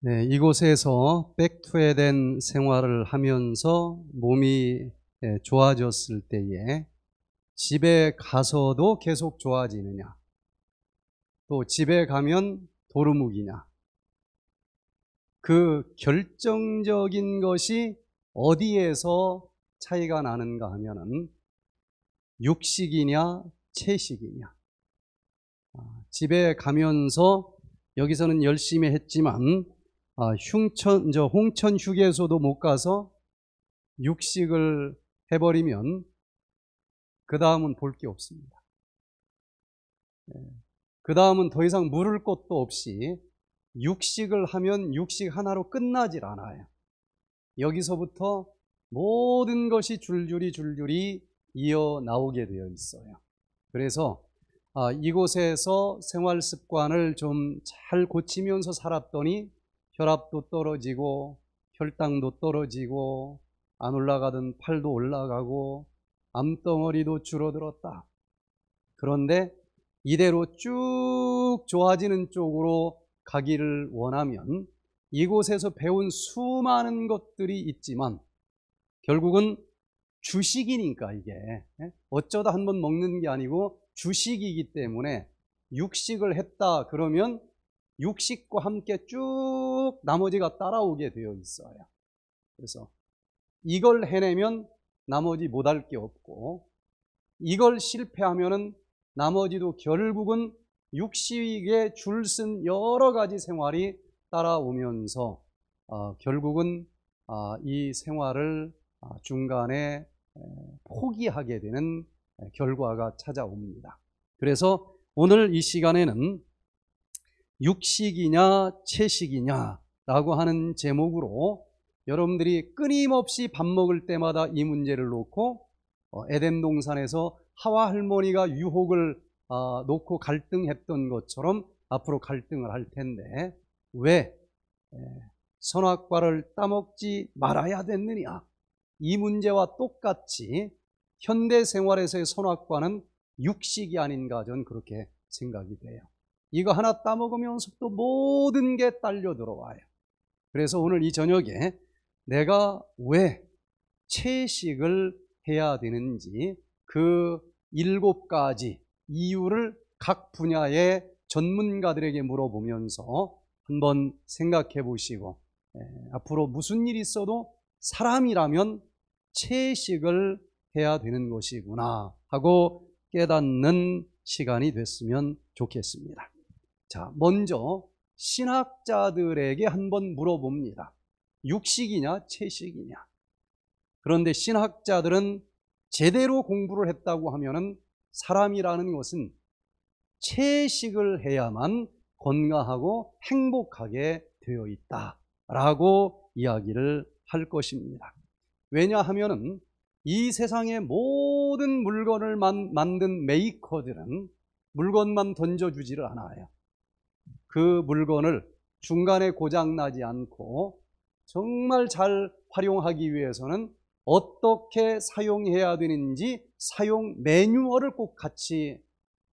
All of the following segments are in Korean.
네, 이곳에서 백투에 된 생활을 하면서 몸이 예, 좋아졌을 때에 집에 가서도 계속 좋아지느냐? 또 집에 가면 도루묵이냐? 그 결정적인 것이 어디에서 차이가 나는가 하면은 육식이냐 채식이냐 아, 집에 가면서 여기서는 열심히 했지만 아, 흉천, 저 홍천 휴게소도 못 가서 육식을 해버리면 그 다음은 볼 게 없습니다. 예, 그 다음은 더 이상 물을 것도 없이 육식을 하면 육식 하나로 끝나질 않아요. 여기서부터 모든 것이 줄줄이 줄줄이 이어 나오게 되어 있어요. 그래서 아, 이곳에서 생활 습관을 좀 잘 고치면서 살았더니 혈압도 떨어지고 혈당도 떨어지고 안 올라가던 팔도 올라가고 암덩어리도 줄어들었다. 그런데 이대로 쭉 좋아지는 쪽으로 가기를 원하면 이곳에서 배운 수많은 것들이 있지만 결국은 주식이니까 이게 예? 어쩌다 한 번 먹는 게 아니고 주식이기 때문에 육식을 했다 그러면 육식과 함께 쭉 나머지가 따라오게 되어 있어요. 그래서 이걸 해내면 나머지 못할 게 없고 이걸 실패하면은 나머지도 결국은 육식에 줄 쓴 여러 가지 생활이 따라오면서 어, 결국은 어, 이 생활을 아, 중간에 포기하게 되는 결과가 찾아옵니다. 그래서 오늘 이 시간에는 육식이냐 채식이냐라고 하는 제목으로 여러분들이 끊임없이 밥 먹을 때마다 이 문제를 놓고 어, 에덴 동산에서 하와 할머니가 유혹을 아, 놓고 갈등했던 것처럼 앞으로 갈등을 할 텐데 왜 선악과를 따먹지 말아야 됐느냐 이 문제와 똑같이 현대 생활에서의 선악과는 육식이 아닌가 저는 그렇게 생각이 돼요. 이거 하나 따먹으면서부터 모든 게 딸려 들어와요. 그래서 오늘 이 저녁에 내가 왜 채식을 해야 되는지 그 일곱 가지 이유를 각 분야의 전문가들에게 물어보면서 한번 생각해 보시고 예, 앞으로 무슨 일이 있어도 사람이라면 채식을 해야 되는 것이구나 하고 깨닫는 시간이 됐으면 좋겠습니다. 자, 먼저 신학자들에게 한번 물어봅니다. 육식이냐, 채식이냐. 그런데 신학자들은 제대로 공부를 했다고 하면 사람이라는 것은 채식을 해야만 건강하고 행복하게 되어 있다. 라고 이야기를 할 것입니다. 왜냐하면이 세상의 모든 물건을 만든 메이커들은 물건만 던져주지를 않아요. 그 물건을 중간에 고장나지 않고 정말 잘 활용하기 위해서는 어떻게 사용해야 되는지 사용 매뉴얼을 꼭 같이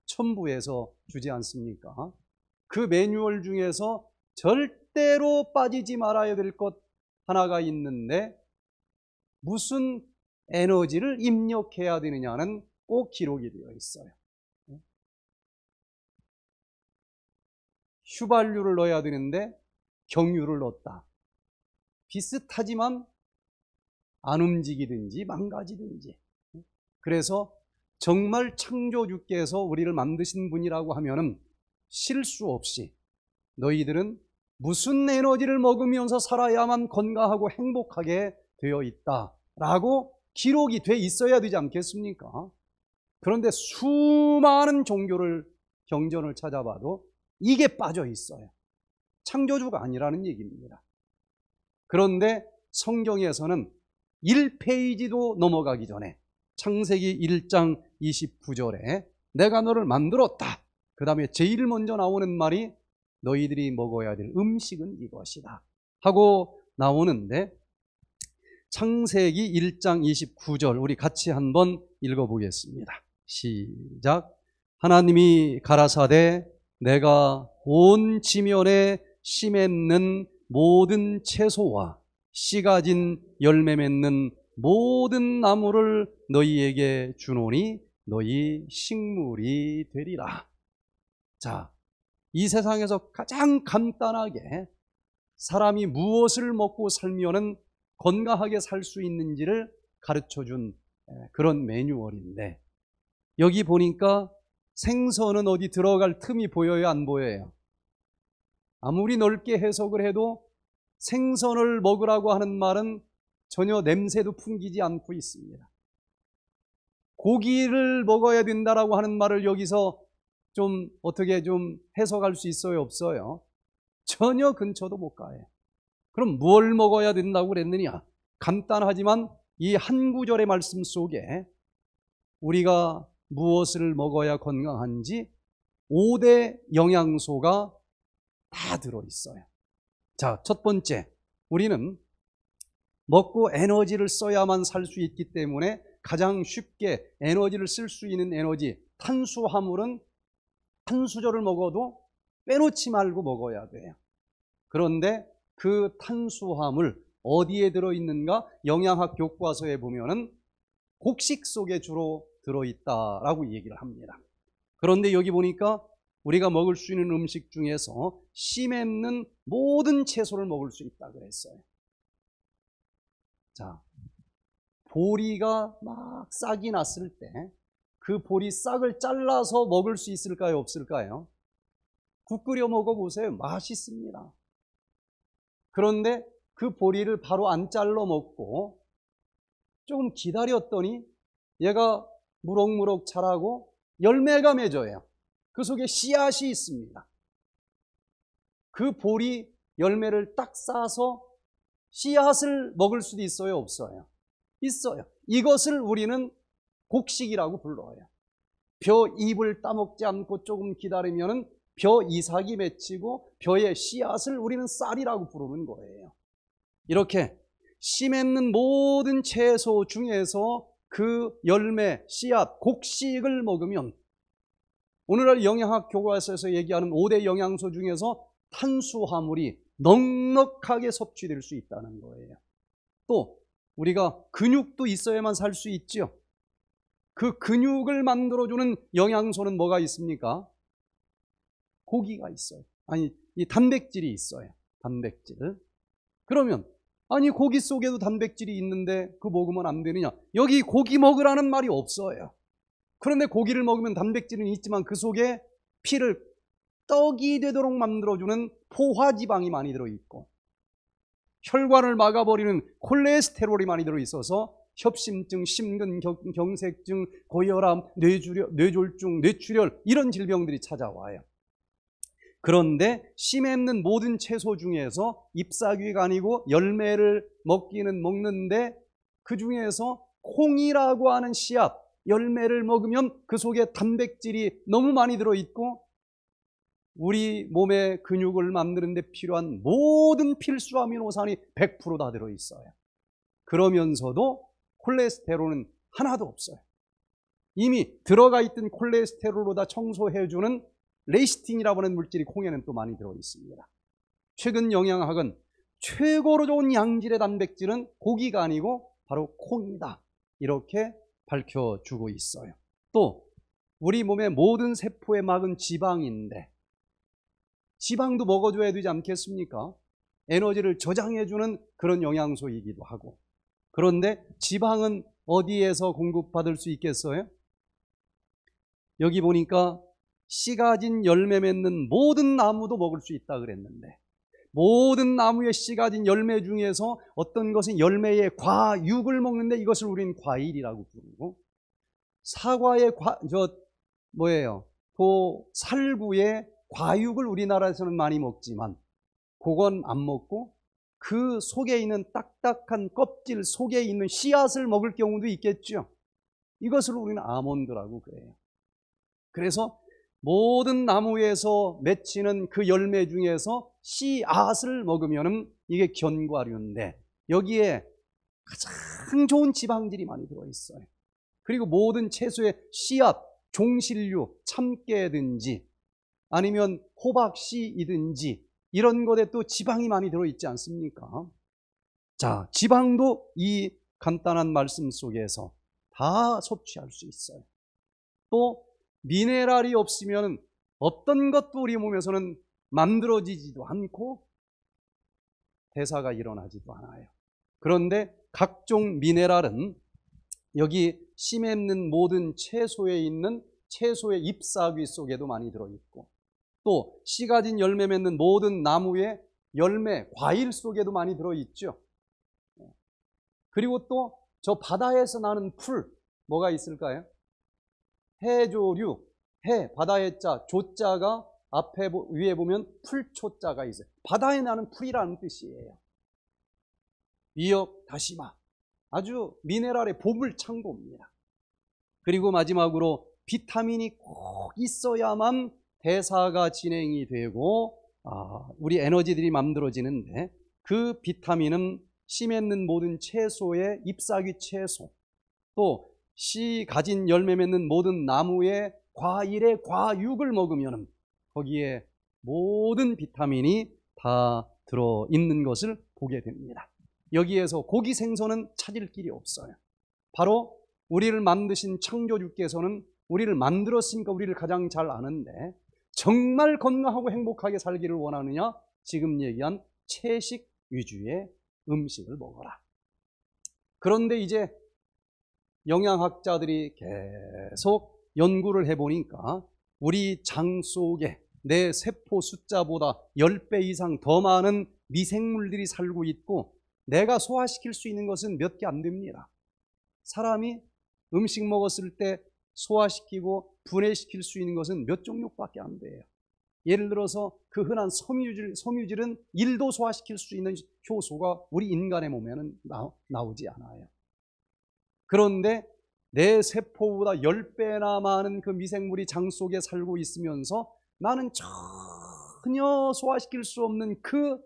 첨부해서 주지 않습니까? 그 매뉴얼 중에서 절대로 빠지지 말아야 될 것 하나가 있는데 무슨 에너지를 입력해야 되느냐는 꼭 기록이 되어 있어요. 휘발유를 넣어야 되는데 경유를 넣었다. 비슷하지만 안 움직이든지 망가지든지. 그래서 정말 창조주께서 우리를 만드신 분이라고 하면은 실수 없이 너희들은 무슨 에너지를 먹으면서 살아야만 건강하고 행복하게 되어 있다라고 기록이 돼 있어야 되지 않겠습니까? 그런데 수많은 종교를 경전을 찾아봐도 이게 빠져 있어요. 창조주가 아니라는 얘기입니다. 그런데 성경에서는 1페이지도 넘어가기 전에 창세기 1장 29절에 내가 너를 만들었다. 그 다음에 제일 먼저 나오는 말이 너희들이 먹어야 될 음식은 이것이다. 하고 나오는데 창세기 1장 29절 우리 같이 한번 읽어보겠습니다. 시작. 하나님이 가라사대 내가 온 지면에 심했는 모든 채소와 씨 가진 열매 맺는 모든 나무를 너희에게 주노니 너희 식물이 되리라. 자, 이 세상에서 가장 간단하게 사람이 무엇을 먹고 살면은 건강하게 살 수 있는지를 가르쳐 준 그런 매뉴얼인데 여기 보니까 생선은 어디 들어갈 틈이 보여요, 안 보여요? 아무리 넓게 해석을 해도 생선을 먹으라고 하는 말은 전혀 냄새도 풍기지 않고 있습니다. 고기를 먹어야 된다라고 하는 말을 여기서 좀 어떻게 좀 해석할 수 있어요, 없어요? 전혀 근처도 못 가요. 그럼 뭘 먹어야 된다고 그랬느냐? 간단하지만 이 한 구절의 말씀 속에 우리가 무엇을 먹어야 건강한지 5대 영양소가 다 들어있어요. 자, 첫 번째. 우리는 먹고 에너지를 써야만 살 수 있기 때문에 가장 쉽게 에너지를 쓸 수 있는 에너지, 탄수화물은 탄수저를 먹어도 빼놓지 말고 먹어야 돼요. 그런데 그 탄수화물 어디에 들어있는가? 영양학 교과서에 보면은 곡식 속에 주로 들어있다라고 얘기를 합니다. 그런데 여기 보니까 우리가 먹을 수 있는 음식 중에서 씨 맺는 모든 채소를 먹을 수 있다 그랬어요. 자, 보리가 막 싹이 났을 때 그 보리 싹을 잘라서 먹을 수 있을까요? 없을까요? 국 끓여 먹어보세요. 맛있습니다. 그런데 그 보리를 바로 안 잘라 먹고 조금 기다렸더니 얘가 무럭무럭 자라고 열매가 맺어요. 그 속에 씨앗이 있습니다. 그 볼이 열매를 딱쌓아서 씨앗을 먹을 수도 있어요, 없어요? 있어요. 이것을 우리는 곡식이라고 불러요. 벼입을 따먹지 않고 조금 기다리면 벼 이삭이 맺히고 벼의 씨앗을 우리는 쌀이라고 부르는 거예요. 이렇게 심했는 모든 채소 중에서 그 열매, 씨앗, 곡식을 먹으면 오늘날 영양학 교과서에서 얘기하는 5대 영양소 중에서 탄수화물이 넉넉하게 섭취될 수 있다는 거예요. 또 우리가 근육도 있어야만 살 수있죠그 근육을 만들어주는 영양소는 뭐가 있습니까? 고기가 있어요. 아니, 이 단백질이 있어요. 단백질. 그러면 아니 고기 속에도 단백질이 있는데 그 먹으면 안 되느냐? 여기 고기 먹으라는 말이 없어요. 그런데 고기를 먹으면 단백질은 있지만 그 속에 피를 떡이 되도록 만들어주는 포화지방이 많이 들어있고 혈관을 막아버리는 콜레스테롤이 많이 들어있어서 협심증, 심근경색증, 고혈압, 뇌졸중 뇌출혈 이런 질병들이 찾아와요. 그런데 씨 맺는 모든 채소 중에서 잎사귀가 아니고 열매를 먹기는 먹는데 그 중에서 콩이라고 하는 씨앗 열매를 먹으면 그 속에 단백질이 너무 많이 들어있고 우리 몸의 근육을 만드는 데 필요한 모든 필수 아미노산이 100%다 들어있어요. 그러면서도 콜레스테롤은 하나도 없어요. 이미 들어가 있던 콜레스테롤로 다 청소해주는 레이스틴이라고 하는 물질이 콩에는 또 많이 들어 있습니다. 최근 영양학은 최고로 좋은 양질의 단백질은 고기가 아니고 바로 콩이다. 이렇게 밝혀주고 있어요. 또 우리 몸의 모든 세포에 막은 지방인데 지방도 먹어줘야 되지 않겠습니까? 에너지를 저장해주는 그런 영양소이기도 하고 그런데 지방은 어디에서 공급받을 수 있겠어요? 여기 보니까 씨가 진 열매 맺는 모든 나무도 먹을 수 있다 그랬는데 모든 나무의 씨가 진 열매 중에서 어떤 것은 열매의 과육을 먹는데 이것을 우리는 과일이라고 부르고 사과의 과, 저 뭐예요? 또 그 살구의 과육을 우리나라에서는 많이 먹지만 그건 안 먹고 그 속에 있는 딱딱한 껍질 속에 있는 씨앗을 먹을 경우도 있겠죠. 이것을 우리는 아몬드라고 그래요. 그래서 모든 나무에서 맺히는 그 열매 중에서 씨앗을 먹으면 이게 견과류인데 여기에 가장 좋은 지방질이 많이 들어있어요. 그리고 모든 채소의 씨앗, 종실류, 참깨든지 아니면 호박씨이든지 이런 것에 또 지방이 많이 들어있지 않습니까? 자, 지방도 이 간단한 말씀 속에서 다 섭취할 수 있어요. 또 미네랄이 없으면 어떤 것도 우리 몸에서는 만들어지지도 않고 대사가 일어나지도 않아요. 그런데 각종 미네랄은 여기 심해있는 모든 채소에 있는 채소의 잎사귀 속에도 많이 들어있고 또씨 가진 열매 맺는 모든 나무의 열매, 과일 속에도 많이 들어있죠. 네. 그리고 또 저 바다에서 나는 풀, 뭐가 있을까요? 해조류, 해, 바다의 자, 조자가 앞에 위에 보면 풀초자가 있어요. 바다에 나는 풀이라는 뜻이에요. 미역, 다시마, 아주 미네랄의 보물 창고입니다. 그리고 마지막으로 비타민이 꼭 있어야만 대사가 진행이 되고 아, 우리 에너지들이 만들어지는데 그 비타민은 씨 맺는 모든 채소의 잎사귀 채소 또씨 가진 열매 맺는 모든 나무의 과일의 과육을 먹으면 거기에 모든 비타민이 다 들어 있는 것을 보게 됩니다. 여기에서 고기 생선은 찾을 길이 없어요. 바로 우리를 만드신 창조주께서는 우리를 만들었으니까 우리를 가장 잘 아는데 정말 건강하고 행복하게 살기를 원하느냐? 지금 얘기한 채식 위주의 음식을 먹어라. 그런데 이제 영양학자들이 계속 연구를 해보니까 우리 장 속에 내 세포 숫자보다 10배 이상 더 많은 미생물들이 살고 있고 내가 소화시킬 수 있는 것은 몇 개 안 됩니다. 사람이 음식 먹었을 때 소화시키고 분해시킬 수 있는 것은 몇 종류밖에 안 돼요. 예를 들어서 그 흔한 섬유질, 섬유질은 1도 소화시킬 수 있는 효소가 우리 인간의 몸에는 나오지 않아요. 그런데 내 세포보다 10배나 많은 그 미생물이 장 속에 살고 있으면서 나는 전혀 소화시킬 수 없는 그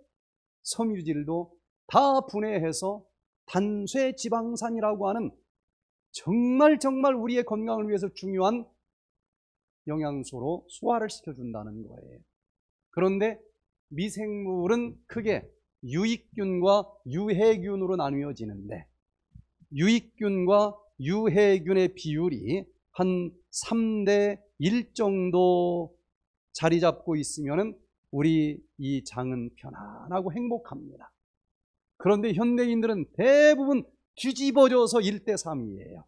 섬유질도 다 분해해서 단쇠 지방산이라고 하는 정말 정말 우리의 건강을 위해서 중요한 영양소로 소화를 시켜준다는 거예요. 그런데 미생물은 크게 유익균과 유해균으로 나뉘어지는데 유익균과 유해균의 비율이 한 3대 1 정도 자리 잡고 있으면 우리 이 장은 편안하고 행복합니다. 그런데 현대인들은 대부분 뒤집어져서 1대 3이에요.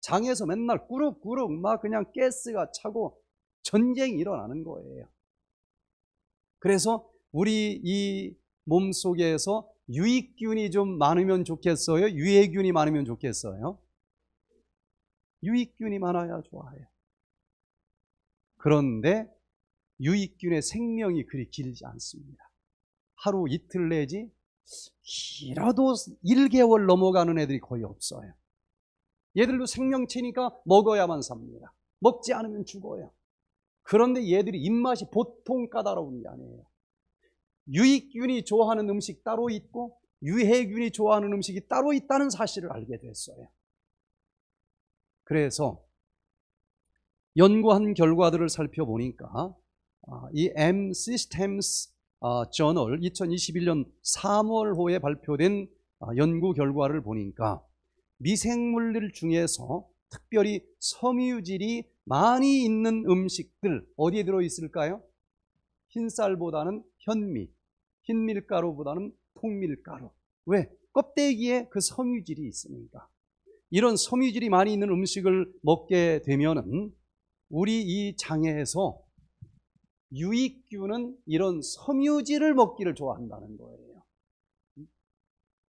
장에서 맨날 꾸룩꾸룩 막 그냥 가스가 차고 전쟁이 일어나는 거예요. 그래서 우리 이 몸속에서 유익균이 좀 많으면 좋겠어요? 유해균이 많으면 좋겠어요? 유익균이 많아야 좋아요. 그런데 유익균의 생명이 그리 길지 않습니다. 하루 이틀 내지 길어도 1개월 넘어가는 애들이 거의 없어요. 얘들도 생명체니까 먹어야만 삽니다. 먹지 않으면 죽어요. 그런데 얘들이 입맛이 보통 까다로운 게 아니에요. 유익균이 좋아하는 음식 따로 있고 유해균이 좋아하는 음식이 따로 있다는 사실을 알게 됐어요. 그래서 연구한 결과들을 살펴보니까 아, 이 M Systems 저널 2021년 3월호에 발표된 아, 연구 결과를 보니까 미생물들 중에서 특별히 섬유질이 많이 있는 음식들 어디에 들어 있을까요? 흰쌀보다는 현미, 흰밀가루보다는 통밀가루. 왜? 껍데기에 그 섬유질이 있습니다. 이런 섬유질이 많이 있는 음식을 먹게 되면 우리 이 장에서 유익균은 이런 섬유질을 먹기를 좋아한다는 거예요.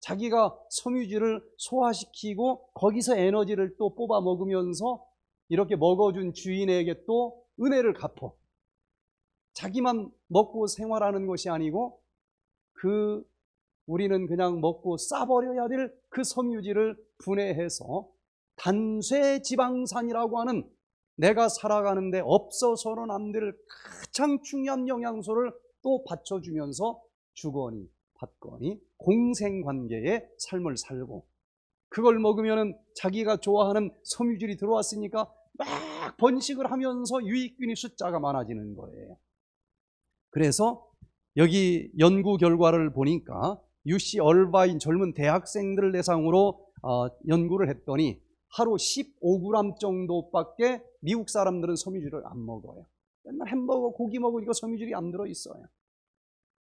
자기가 섬유질을 소화시키고 거기서 에너지를 또 뽑아 먹으면서 이렇게 먹어준 주인에게 또 은혜를 갚어. 자기만 먹고 생활하는 것이 아니고 그 우리는 그냥 먹고 싸버려야 될 그 섬유질을 분해해서 단쇠 지방산이라고 하는 내가 살아가는데 없어서는 안 될 가장 중요한 영양소를 또 받쳐주면서 주거니 받거니 공생관계의 삶을 살고 그걸 먹으면 자기가 좋아하는 섬유질이 들어왔으니까 막 번식을 하면서 유익균의 숫자가 많아지는 거예요. 그래서 여기 연구 결과를 보니까 UC 얼바인 젊은 대학생들을 대상으로 어, 연구를 했더니 하루 15g 정도밖에 미국 사람들은 섬유질을 안 먹어요. 맨날 햄버거, 고기 먹으니까 섬유질이 안 들어 있어요.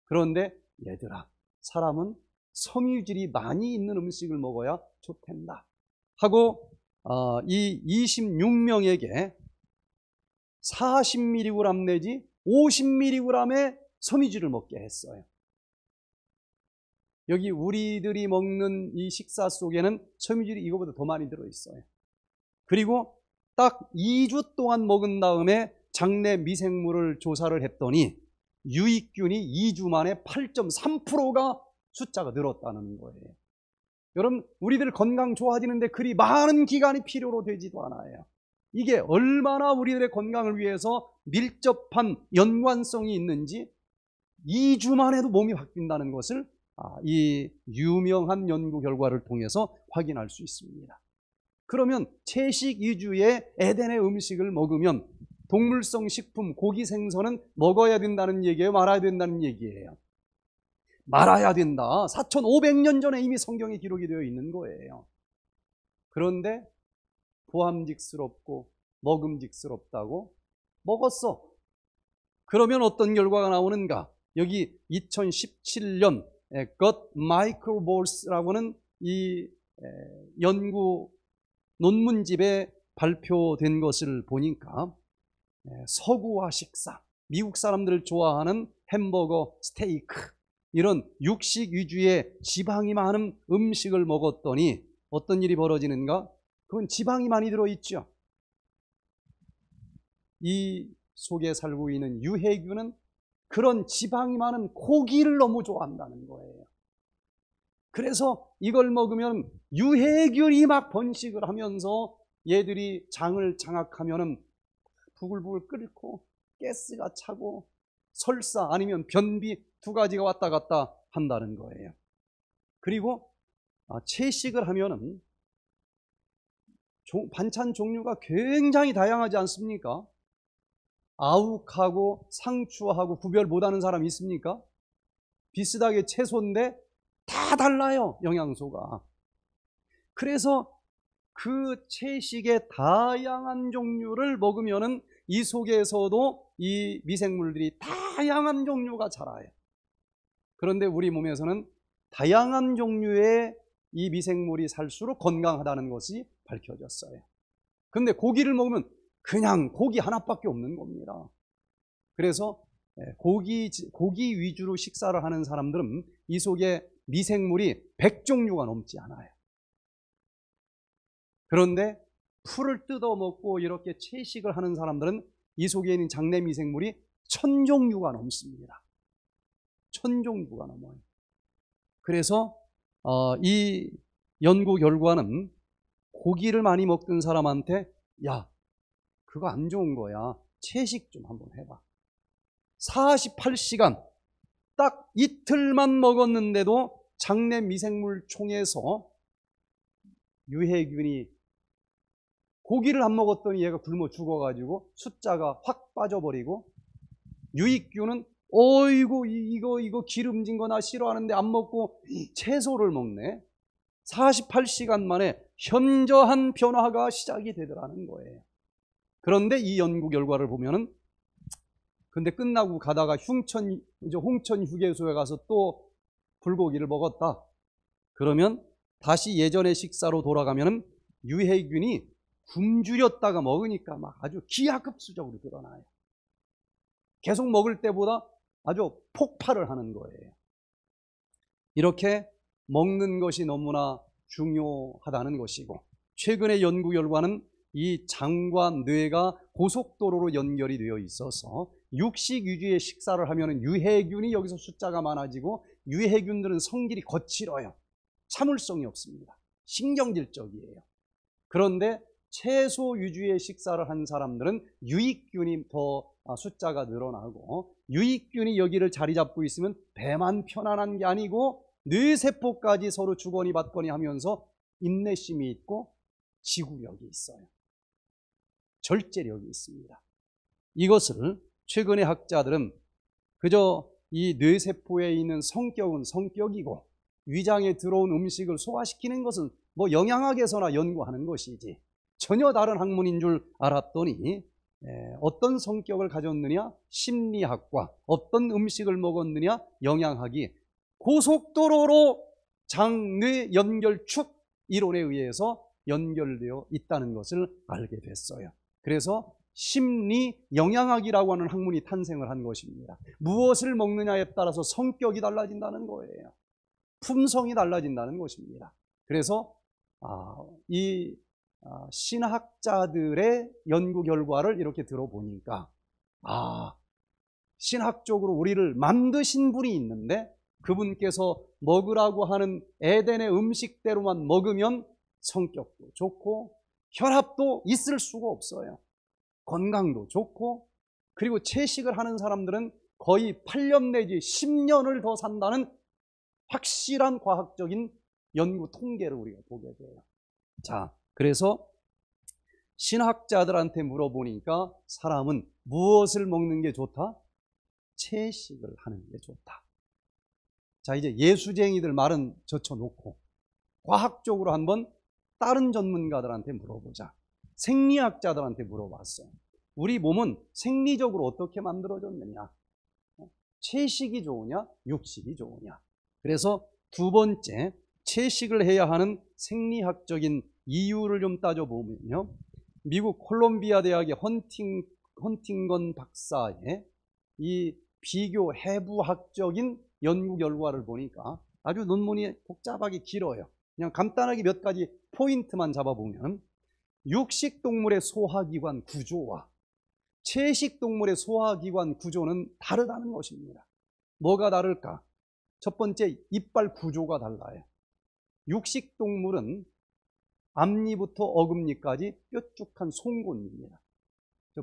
그런데 얘들아, 사람은 섬유질이 많이 있는 음식을 먹어야 좋겠다 하고 어, 이 26명에게 40mg 내지 50mg의 섬유질을 먹게 했어요. 여기 우리들이 먹는 이 식사 속에는 섬유질이 이거보다 더 많이 들어있어요. 그리고 딱 2주 동안 먹은 다음에 장내 미생물을 조사를 했더니 유익균이 2주 만에 8.3%가 숫자가 늘었다는 거예요. 여러분, 우리들 건강 좋아지는데 그리 많은 기간이 필요로 되지도 않아요. 이게 얼마나 우리들의 건강을 위해서 밀접한 연관성이 있는지 2주만 해도 몸이 바뀐다는 것을 아, 이 유명한 연구 결과를 통해서 확인할 수 있습니다. 그러면 채식 2주에 에덴의 음식을 먹으면 동물성 식품, 고기 생선은 먹어야 된다는 얘기예요? 말아야 된다는 얘기예요? 말아야 된다. 4,500년 전에 이미 성경에 기록이 되어 있는 거예요. 그런데 보함직스럽고 먹음직스럽다고 먹었어. 그러면 어떤 결과가 나오는가? 여기 2017년 Gut m 것마이크로볼 s 라고하 는이 연구 논문집에 발표된 것을 보니까 서구화 식사, 미국 사람들을 좋아하는 햄버거, 스테이크 이런 육식 위주의 지방이 많은 음식을 먹었더니 어떤 일이 벌어지는가? 그건 지방이 많이 들어있죠. 이 속에 살고 있는 유해균은 그런 지방이 많은 고기를 너무 좋아한다는 거예요. 그래서 이걸 먹으면 유해균이 막 번식을 하면서 얘들이 장을 장악하면 부글부글 끓고 가스가 차고 설사 아니면 변비 두 가지가 왔다 갔다 한다는 거예요. 그리고 아, 채식을 하면은 반찬 종류가 굉장히 다양하지 않습니까? 아욱하고 상추하고 구별 못하는 사람 있습니까? 비슷하게 채소인데 다 달라요 영양소가 그래서 그 채식의 다양한 종류를 먹으면이 속에서도 이 미생물들이 다양한 종류가 자라요 그런데 우리 몸에서는 다양한 종류의 이 미생물이 살수록 건강하다는 것이 밝혀졌어요. 근데 고기를 먹으면 그냥 고기 하나밖에 없는 겁니다. 그래서 예, 고기, 고기 위주로 식사를 하는 사람들은 이 속에 미생물이 100종류가 넘지 않아요. 그런데 풀을 뜯어먹고 이렇게 채식을 하는 사람들은 이 속에 있는 장내 미생물이 천 종류가 넘습니다. 천 종류가 넘어요. 그래서 어, 이 연구 결과는 고기를 많이 먹던 사람한테 야 그거 안 좋은 거야 채식 좀 한번 해봐 48시간 딱 이틀만 먹었는데도 장내 미생물총에서 유해균이 고기를 안 먹었더니 얘가 굶어 죽어가지고 숫자가 확 빠져버리고 유익균은 어이구 이거 이거 기름진 거나 싫어하는데 안 먹고 채소를 먹네 48시간 만에 현저한 변화가 시작이 되더라는 거예요. 그런데 이 연구 결과를 보면은 근데 끝나고 가다가 흉천 이제 홍천 휴게소에 가서 또 불고기를 먹었다. 그러면 다시 예전의 식사로 돌아가면은 유해균이 굶주렸다가 먹으니까 막 아주 기하급수적으로 드러나요 계속 먹을 때보다 아주 폭발을 하는 거예요. 이렇게 먹는 것이 너무나 중요하다는 것이고 최근의 연구 결과는 이 장과 뇌가 고속도로로 연결이 되어 있어서 육식 위주의 식사를 하면 유해균이 여기서 숫자가 많아지고 유해균들은 성질이 거칠어요. 참을성이 없습니다. 신경질적이에요. 그런데 채소 위주의 식사를 한 사람들은 유익균이 더 아, 숫자가 늘어나고 유익균이 여기를 자리 잡고 있으면 배만 편안한 게 아니고 뇌세포까지 서로 주거니 받거니 하면서 인내심이 있고 지구력이 있어요. 절제력이 있습니다. 이것을 최근의 학자들은 그저 이 뇌세포에 있는 성격은 성격이고 위장에 들어온 음식을 소화시키는 것은 뭐 영양학에서나 연구하는 것이지 전혀 다른 학문인 줄 알았더니 어떤 성격을 가졌느냐 심리학과 어떤 음식을 먹었느냐 영양학이 고속도로로 장뇌 연결축 이론에 의해서 연결되어 있다는 것을 알게 됐어요. 그래서 심리 영양학이라고 하는 학문이 탄생을 한 것입니다. 무엇을 먹느냐에 따라서 성격이 달라진다는 거예요. 품성이 달라진다는 것입니다. 그래서 아, 이 아, 신학자들의 연구 결과를 이렇게 들어보니까 아 신학적으로 우리를 만드신 분이 있는데 그분께서 먹으라고 하는 에덴의 음식대로만 먹으면 성격도 좋고 혈압도 있을 수가 없어요. 건강도 좋고 그리고 채식을 하는 사람들은 거의 8년 내지 10년을 더 산다는 확실한 과학적인 연구 통계를 우리가 보게 돼요. 자, 그래서 신학자들한테 물어보니까 사람은 무엇을 먹는 게 좋다? 채식을 하는 게 좋다. 자, 이제 예수쟁이들 말은 젖혀놓고 과학적으로 한번 다른 전문가들한테 물어보자. 생리학자들한테 물어봤어요. 우리 몸은 생리적으로 어떻게 만들어졌느냐? 채식이 좋으냐? 육식이 좋으냐? 그래서 두 번째, 채식을 해야 하는 생리학적인 이유를 좀 따져보면요. 미국 콜롬비아 대학의 헌팅, 헌팅건 박사의 이 비교 해부학적인 연구 결과를 보니까 아주 논문이 복잡하게 길어요. 그냥 간단하게 몇 가지 포인트만 잡아보면 육식 동물의 소화기관 구조와 채식 동물의 소화기관 구조는 다르다는 것입니다. 뭐가 다를까? 첫 번째 이빨 구조가 달라요. 육식 동물은 앞니부터 어금니까지 뾰족한 송곳입니다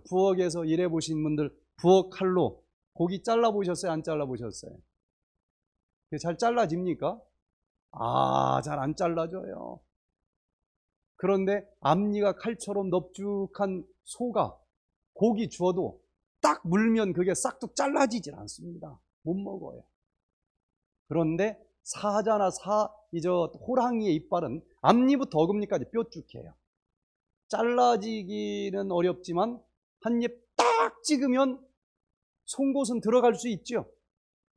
부엌에서 일해 보신 분들 부엌 칼로 고기 잘라 보셨어요? 안 잘라 보셨어요? 잘 잘라집니까? 아, 잘 안 잘라져요. 그런데 앞니가 칼처럼 넙죽한 소가 고기 주어도 딱 물면 그게 싹둑 잘라지질 않습니다. 못 먹어요. 그런데 사자나 사, 이 저 호랑이의 이빨은 앞니부터 어금니까지 뾰족해요. 잘라지기는 어렵지만 한 입 딱 찍으면 송곳은 들어갈 수 있죠.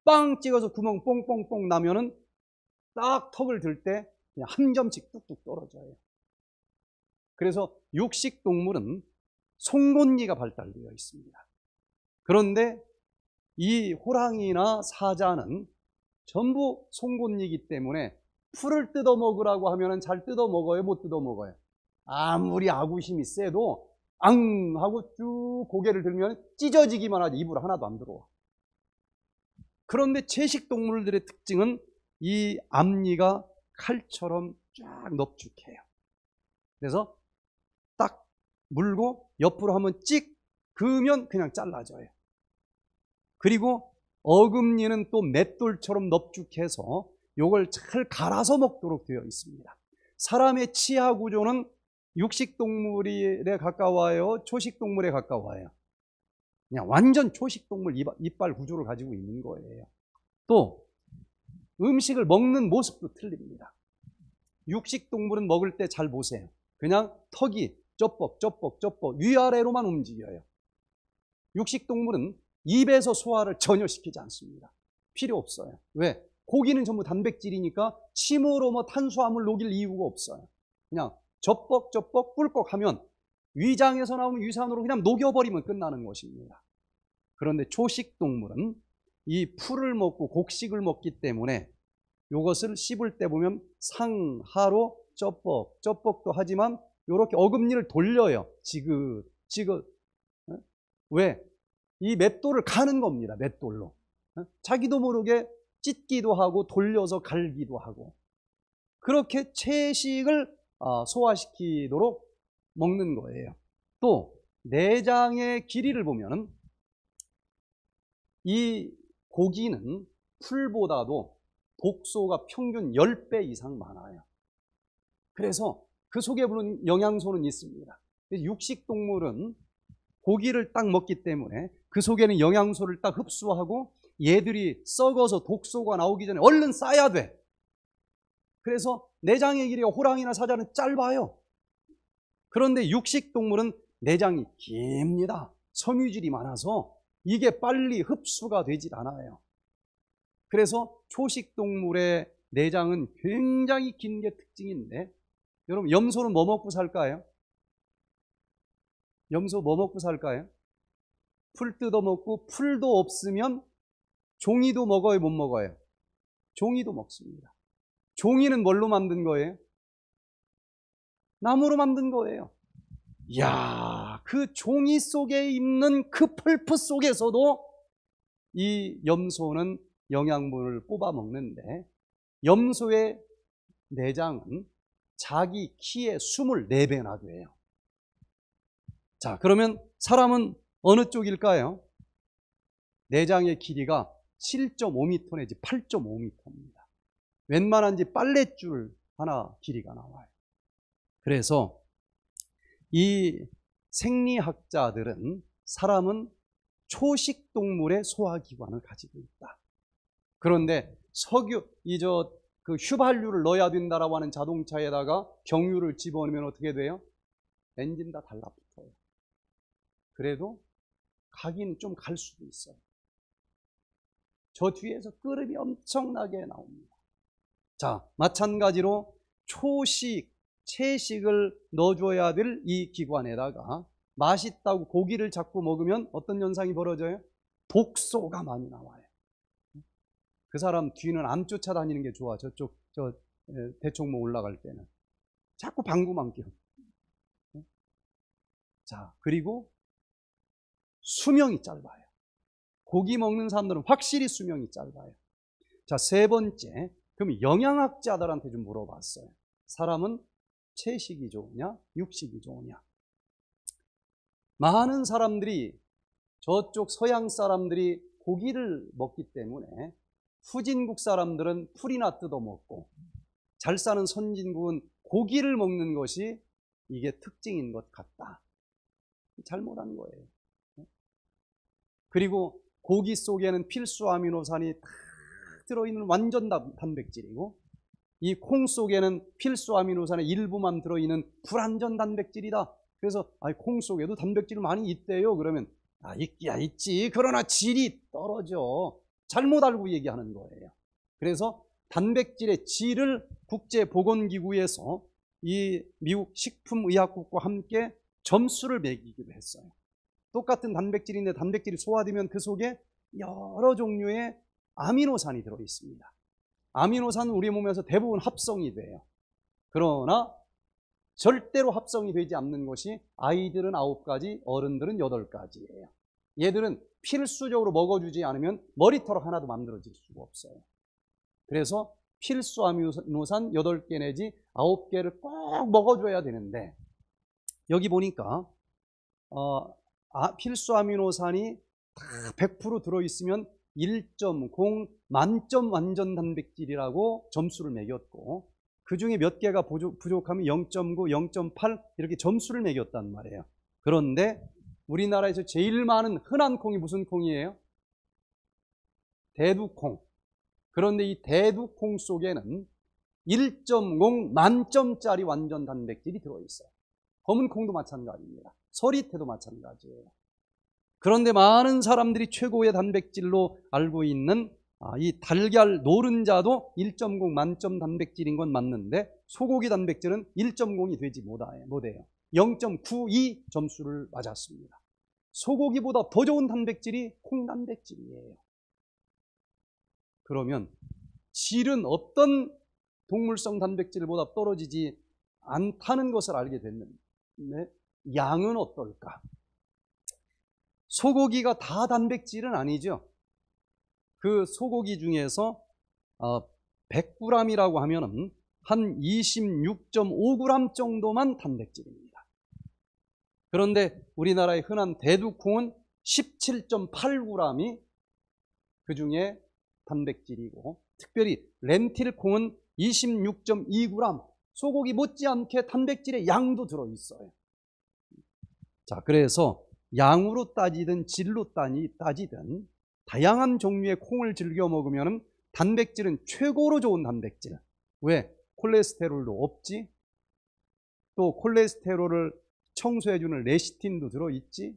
빵 찍어서 구멍 뽕뽕뽕 나면은 딱 턱을 들 때 그냥 한 점씩 뚝뚝 떨어져요. 그래서 육식 동물은 송곳니가 발달되어 있습니다. 그런데 이 호랑이나 사자는 전부 송곳니이기 때문에 풀을 뜯어 먹으라고 하면잘 뜯어 먹어요, 못 뜯어 먹어요. 아무리 아구심이 세도 앙 하고 쭉 고개를 들면 찢어지기만 하지 입으로 하나도 안 들어와. 그런데 채식 동물들의 특징은 이 앞니가 칼처럼 쫙 넓죽해요. 그래서 딱 물고 옆으로 한번 찍 그으면 그냥 잘라져요. 그리고 어금니는 또 맷돌처럼 넓죽해서 요걸 잘 갈아서 먹도록 되어 있습니다. 사람의 치아 구조는 육식 동물에 가까워요, 초식 동물에 가까워요. 그냥 완전 초식동물 이빨 구조를 가지고 있는 거예요. 또 음식을 먹는 모습도 틀립니다. 육식동물은 먹을 때 잘 보세요. 그냥 턱이 쩝벅 쩝벅 쩝벅 위아래로만 움직여요. 육식동물은 입에서 소화를 전혀 시키지 않습니다. 필요 없어요. 왜? 고기는 전부 단백질이니까 침으로 뭐 탄수화물 녹일 이유가 없어요. 그냥 젖벅젖벅 꿀꺽 하면 위장에서 나오는 유산으로 그냥 녹여버리면 끝나는 것입니다. 그런데 초식 동물은 이 풀을 먹고 곡식을 먹기 때문에 이것을 씹을 때 보면 상하로 쩝벅, 쩝벅도 하지만 이렇게 어금니를 돌려요. 지긋, 지긋. 어? 왜? 이 맷돌을 가는 겁니다. 맷돌로. 어? 자기도 모르게 찢기도 하고 돌려서 갈기도 하고 그렇게 채식을 아, 소화시키도록 먹는 거예요. 또 내장의 길이를 보면이 고기는 풀보다도 독소가 평균 10배 이상 많아요. 그래서 그 속에 부른 영양소는 있습니다. 육식 동물은 고기를 딱 먹기 때문에 그 속에는 영양소를 딱 흡수하고 얘들이 썩어서 독소가 나오기 전에 얼른 싸야 돼. 그래서 내장의 길이가 호랑이나 사자는 짧아요. 그런데 육식 동물은 내장이 깁니다. 섬유질이 많아서 이게 빨리 흡수가 되질 않아요. 그래서 초식 동물의 내장은 굉장히 긴 게 특징인데 여러분 염소는 뭐 먹고 살까요? 염소 뭐 먹고 살까요? 풀 뜯어 먹고 풀도 없으면 종이도 먹어요 못 먹어요? 종이도 먹습니다. 종이는 뭘로 만든 거예요? 나무로 만든 거예요. 이야, 그 종이 속에 있는 그 펄프 속에서도 이 염소는 영양분을 뽑아 먹는데 염소의 내장은 자기 키의 24배나 돼요. 자, 그러면 사람은 어느 쪽일까요? 내장의 길이가 7.5m 내지 8.5m입니다. 웬만한 지 빨랫줄 하나 길이가 나와요. 그래서 이 생리학자들은 사람은 초식 동물의 소화기관을 가지고 있다. 그런데 석유 이 저 그 휘발유를 넣어야 된다라고 하는 자동차에다가 경유를 집어넣으면 어떻게 돼요? 엔진 다 달라붙어요. 그래도 가긴 좀 갈 수도 있어요. 저 뒤에서 끓음이 엄청나게 나옵니다. 자, 마찬가지로 초식 채식을 넣어줘야 될 이 기관에다가 맛있다고 고기를 자꾸 먹으면 어떤 현상이 벌어져요? 독소가 많이 나와요. 그 사람 뒤는 암 쫓아다니는 게 좋아. 저쪽 저 대청모 올라갈 때는 자꾸 방구만 껴. 자 그리고 수명이 짧아요. 고기 먹는 사람들은 확실히 수명이 짧아요. 자 세 번째 그럼 영양학자들한테 좀 물어봤어요. 사람은 채식이 좋으냐 육식이 좋으냐 많은 사람들이 저쪽 서양 사람들이 고기를 먹기 때문에 후진국 사람들은 풀이나 뜯어 먹고 잘 사는 선진국은 고기를 먹는 것이 이게 특징인 것 같다. 잘못한 거예요. 그리고 고기 속에는 필수 아미노산이 다 들어있는 완전 단백질이고 이콩 속에는 필수 아미노산의 일부만 들어있는 불완전 단백질이다. 그래서 아, 콩 속에도 단백질 많이 있대요. 그러면 아, 있기야 있지. 그러나 질이 떨어져. 잘못 알고 얘기하는 거예요. 그래서 단백질의 질을 국제보건기구에서 이 미국 식품의약국과 함께 점수를 매기기도 했어요. 똑같은 단백질인데 단백질이 소화되면 그 속에 여러 종류의 아미노산이 들어 있습니다. 아미노산은 우리 몸에서 대부분 합성이 돼요. 그러나 절대로 합성이 되지 않는 것이 아이들은 9가지, 어른들은 8가지예요. 얘들은 필수적으로 먹어주지 않으면 머리털 하나도 만들어질 수가 없어요. 그래서 필수 아미노산 8개 내지 9개를 꼭 먹어줘야 되는데 여기 보니까 어, 아, 필수 아미노산이 다 100% 들어있으면 1.0 만점 완전 단백질이라고 점수를 매겼고 그 중에 몇 개가 부족하면 0.9, 0.8 이렇게 점수를 매겼단 말이에요. 그런데 우리나라에서 제일 많은 흔한 콩이 무슨 콩이에요? 대두콩. 그런데 이 대두콩 속에는 1.0 만점짜리 완전 단백질이 들어있어요. 검은 콩도 마찬가지입니다. 서리태도 마찬가지예요. 그런데 많은 사람들이 최고의 단백질로 알고 있는 아, 이 달걀 노른자도 1.0 만점 단백질인 건 맞는데 소고기 단백질은 1.0이 되지 못해요. 0.92 점수를 맞았습니다. 소고기보다 더 좋은 단백질이 콩단백질이에요. 그러면 질은 어떤 동물성 단백질보다 떨어지지 않다는 것을 알게 됐는데 양은 어떨까? 소고기가 다 단백질은 아니죠. 그 소고기 중에서 100g이라고 하면한 26.5g 정도만 단백질입니다. 그런데 우리나라의 흔한 대두콩은 17.8g이 그 중에 단백질이고 특별히 렌틸콩은 26.2g 소고기 못지않게 단백질의 양도 들어있어요. 자, 그래서 양으로 따지든 질로 따니 따지든 다양한 종류의 콩을 즐겨 먹으면 단백질은 최고로 좋은 단백질. 왜? 콜레스테롤도 없지. 또 콜레스테롤을 청소해주는 레시틴도 들어있지.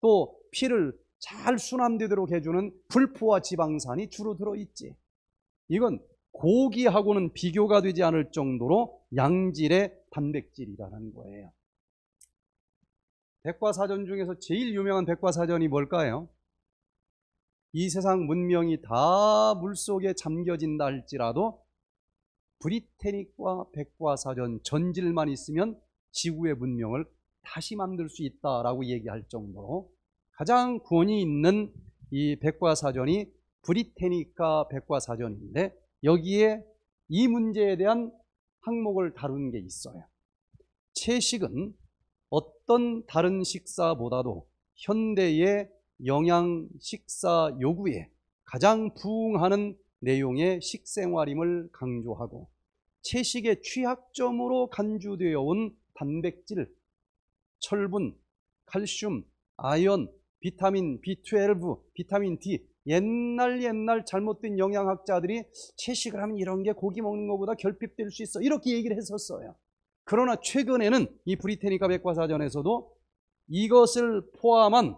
또 피를 잘 순환되도록 해주는 불포화 지방산이 주로 들어있지. 이건 고기하고는 비교가 되지 않을 정도로 양질의 단백질이라는 거예요. 백과사전 중에서 제일 유명한 백과사전이 뭘까요? 이 세상 문명이 다 물속에 잠겨진다 할지라도 브리테닉과 백과사전 전질만 있으면 지구의 문명을 다시 만들 수 있다라고 얘기할 정도로 가장 구원 있는 이 백과사전이 브리테니카 백과사전인데 여기에 이 문제에 대한 항목을 다룬 게 있어요. 채식은 어떤 다른 식사보다도 현대의 영양 식사 요구에 가장 부응하는 내용의 식생활임을 강조하고 채식의 취약점으로 간주되어 온 단백질, 철분, 칼슘, 아연, 비타민 B12, 비타민 D 옛날 옛날 잘못된 영양학자들이 채식을 하면 이런 게 고기 먹는 것보다 결핍될 수 있어 이렇게 얘기를 했었어요. 그러나 최근에는 이 브리테니카 백과사전에서도 이것을 포함한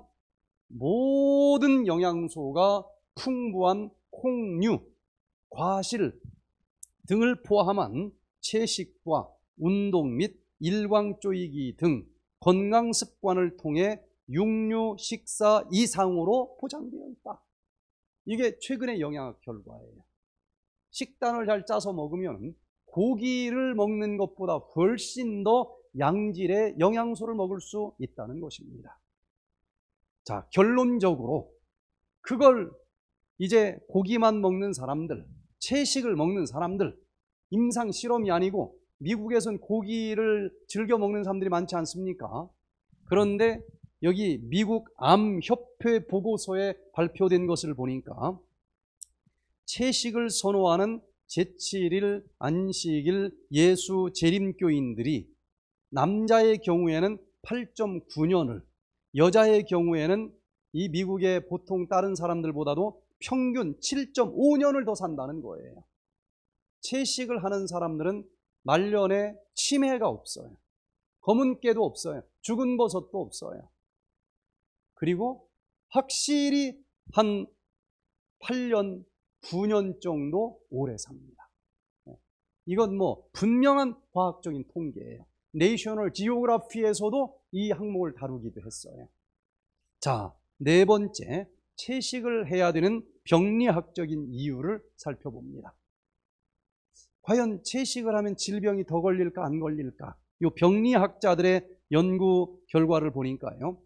모든 영양소가 풍부한 콩류, 과실 등을 포함한 채식과 운동 및 일광조이기 등 건강 습관을 통해 육류 식사 이상으로 보장되어 있다. 이게 최근의 영양학 결과예요. 식단을 잘 짜서 먹으면 고기를 먹는 것보다 훨씬 더 양질의 영양소를 먹을 수 있다는 것입니다. 자, 결론적으로 그걸 이제 고기만 먹는 사람들, 채식을 먹는 사람들, 임상 실험이 아니고 미국에선 고기를 즐겨 먹는 사람들이 많지 않습니까? 그런데 여기 미국 암협회 보고서에 발표된 것을 보니까 채식을 선호하는 제7일 안식일 예수 재림교인들이 남자의 경우에는 8.9년을 여자의 경우에는 이 미국의 보통 다른 사람들보다도 평균 7.5년을 더 산다는 거예요. 채식을 하는 사람들은 말년에 치매가 없어요. 검은깨도 없어요. 죽은 버섯도 없어요. 그리고 확실히 한 8년 9년 정도 오래 삽니다. 예. 이건 뭐 분명한 과학적인 통계예요. 네이셔널 지오그라피에서도 이 항목을 다루기도 했어요. 자, 네 번째, 채식을 해야 되는 병리학적인 이유를 살펴봅니다. 과연 채식을 하면 질병이 더 걸릴까 안 걸릴까? 이 병리학자들의 연구 결과를 보니까요.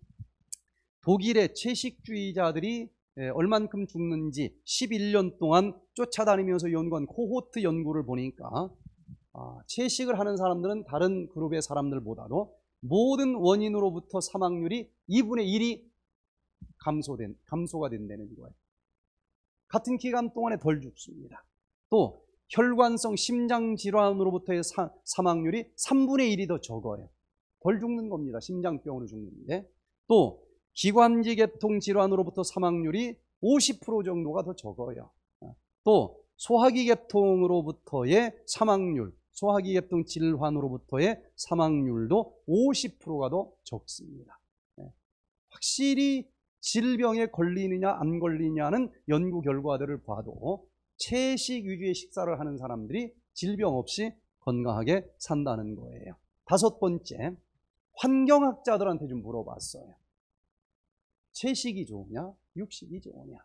독일의 채식주의자들이 예, 얼만큼 죽는지 11년 동안 쫓아다니면서 연구한 코호트 연구를 보니까 아, 채식을 하는 사람들은 다른 그룹의 사람들보다도 모든 원인으로부터 사망률이 2분의 1이 감소된, 감소가 된다는 거예요. 같은 기간 동안에 덜 죽습니다. 또 혈관성 심장 질환으로부터의 사, 망률이 3분의 1이 더 적어요. 덜 죽는 겁니다. 심장병으로 죽는데. 또 기관지 계통 질환으로부터 사망률이 50% 정도가 더 적어요. 어, 또 소화기 계통으로부터의 사망률, 소화기 계통 질환으로부터의 사망률도 50%가 더 적습니다. 예, 확실히 질병에 걸리느냐 안 걸리냐는 연구 결과들을 봐도 채식 위주의 식사를 하는 사람들이 질병 없이 건강하게 산다는 거예요. 다섯 번째, 환경학자들한테 좀 물어봤어요. 채식이 좋으냐, 육식이 좋으냐.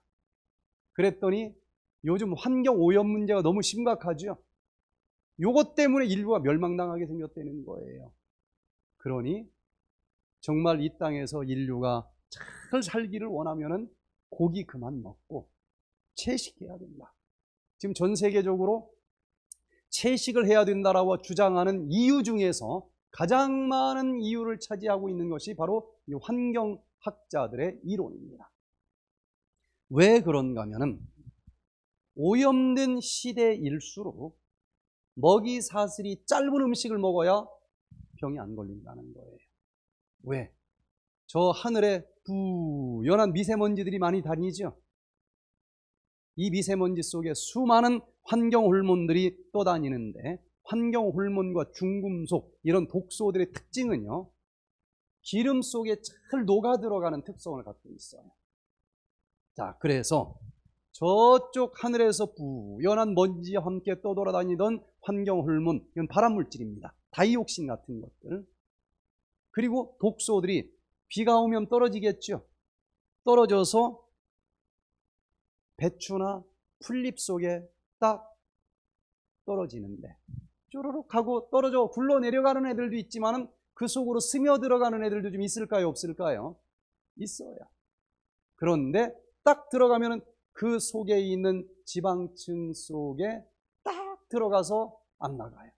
그랬더니 요즘 환경 오염 문제가 너무 심각하죠. 요것 때문에 인류가 멸망당하게 생겼다는 거예요. 그러니 정말 이 땅에서 인류가 잘 살기를 원하면은 고기 그만 먹고 채식해야 된다. 지금 전 세계적으로 채식을 해야 된다라고 주장하는 이유 중에서 가장 많은 이유를 차지하고 있는 것이 바로 이 환경 학자들의 이론입니다. 왜 그런가 하면은 오염된 시대일수록 먹이 사슬이 짧은 음식을 먹어야 병이 안 걸린다는 거예요. 왜? 저 하늘에 부연한 미세먼지들이 많이 다니죠. 이 미세먼지 속에 수많은 환경 호르몬들이 떠다니는데 환경 호르몬과 중금속 이런 독소들의 특징은요. 기름 속에 잘 녹아 들어가는 특성을 갖고 있어요. 자, 그래서 저쪽 하늘에서 부연한 먼지와 함께 떠돌아다니던 환경 홀문, 이건 발암 물질입니다. 다이옥신 같은 것들. 그리고 독소들이 비가 오면 떨어지겠죠. 떨어져서 배추나 풀잎 속에 딱 떨어지는데 쪼르륵 하고 떨어져 굴러 내려가는 애들도 있지만은 그 속으로 스며들어가는 애들도 좀 있을까요? 없을까요? 있어요. 그런데 딱 들어가면 그 속에 있는 지방층 속에 딱 들어가서 안 나가요.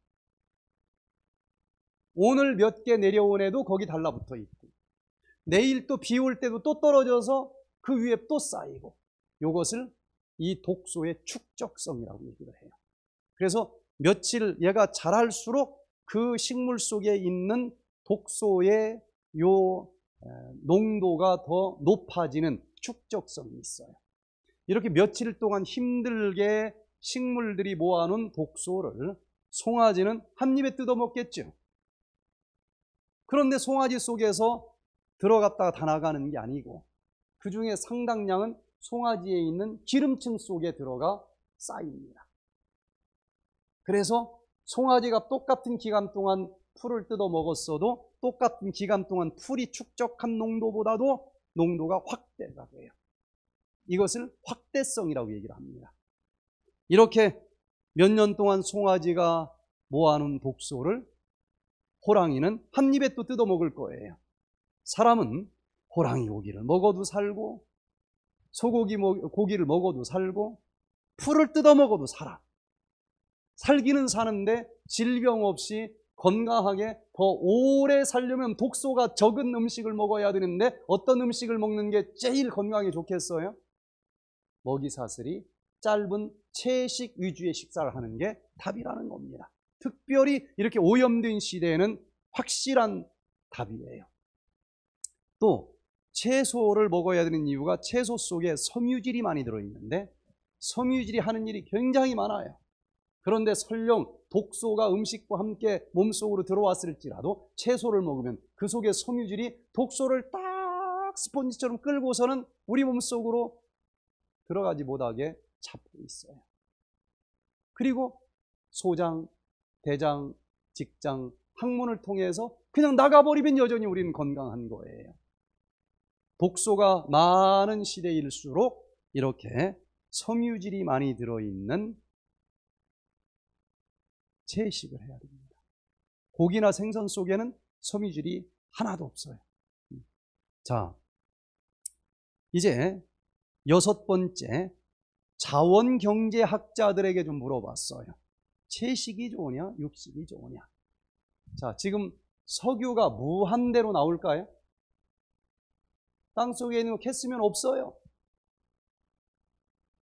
오늘 몇 개 내려온 애도 거기 달라붙어 있고 내일 또 비 올 때도 또 떨어져서 그 위에 또 쌓이고 이것을 이 독소의 축적성이라고 얘기를 해요. 그래서 며칠 얘가 자랄수록 그 식물 속에 있는 독소의 요 농도가 더 높아지는 축적성이 있어요. 이렇게 며칠 동안 힘들게 식물들이 모아놓은 독소를 송아지는 한 입에 뜯어먹겠죠. 그런데 송아지 속에서 들어갔다가 다 나가는 게 아니고 그 중에 상당량은 송아지에 있는 기름층 속에 들어가 쌓입니다. 그래서 송아지가 똑같은 기간 동안 풀을 뜯어 먹었어도 똑같은 기간 동안 풀이 축적한 농도보다도 농도가 확대가 돼요. 이것을 확대성이라고 얘기를 합니다. 이렇게 몇 년 동안 송아지가 모아놓은 독소를 호랑이는 한 입에 또 뜯어 먹을 거예요. 사람은 호랑이 고기를 먹어도 살고 소고기 고기를 먹어도 살고 풀을 뜯어 먹어도 살아. 살기는 사는데 질병 없이 건강하게 더 오래 살려면 독소가 적은 음식을 먹어야 되는데 어떤 음식을 먹는 게 제일 건강에 좋겠어요? 먹이 사슬이 짧은 채식 위주의 식사를 하는 게 답이라는 겁니다. 특별히 이렇게 오염된 시대에는 확실한 답이에요. 또 채소를 먹어야 되는 이유가 채소 속에 섬유질이 많이 들어있는데 섬유질이 하는 일이 굉장히 많아요. 그런데 설령 독소가 음식과 함께 몸속으로 들어왔을지라도 채소를 먹으면 그속의 섬유질이 독소를 딱 스펀지처럼 끌고서는 우리 몸속으로 들어가지 못하게 잡고 있어요. 그리고 소장, 대장, 직장, 항문을 통해서 그냥 나가버리면 여전히 우리는 건강한 거예요. 독소가 많은 시대일수록 이렇게 섬유질이 많이 들어있는 채식을 해야 됩니다. 고기나 생선 속에는 섬유질이 하나도 없어요. 자, 이제 여섯 번째 자원 경제학자들에게 좀 물어봤어요. 채식이 좋으냐, 육식이 좋으냐. 자, 지금 석유가 무한대로 나올까요? 땅 속에 있는 거 캤으면 없어요.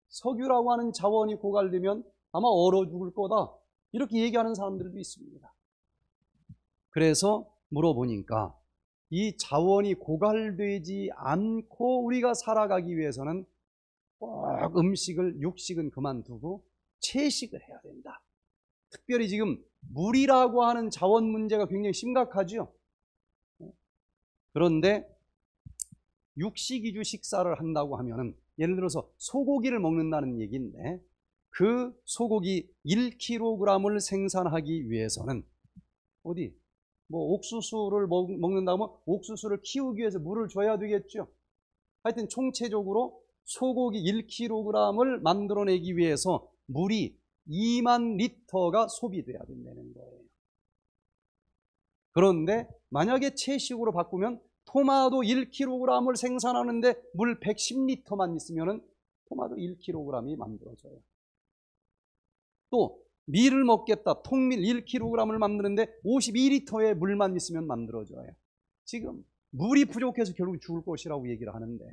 석유라고 하는 자원이 고갈되면 아마 얼어 죽을 거다. 이렇게 얘기하는 사람들도 있습니다. 그래서 물어보니까 이 자원이 고갈되지 않고 우리가 살아가기 위해서는 꼭 음식을 육식은 그만두고 채식을 해야 된다. 특별히 지금 물이라고 하는 자원 문제가 굉장히 심각하죠. 그런데 육식 위주 식사를 한다고 하면은 예를 들어서 소고기를 먹는다는 얘기인데 그 소고기 1kg을 생산하기 위해서는 어디 뭐 옥수수를 먹는다면 옥수수를 키우기 위해서 물을 줘야 되겠죠. 하여튼 총체적으로 소고기 1kg을 만들어내기 위해서 물이 2만 리터가 소비돼야 된다는 거예요. 그런데 만약에 채식으로 바꾸면 토마토 1kg을 생산하는데 물 110리터만 있으면 토마토 1kg이 만들어져요. 또 밀을 먹겠다. 통밀 1kg을 만드는데 52리터의 물만 있으면 만들어져요. 지금 물이 부족해서 결국 죽을 것이라고 얘기를 하는데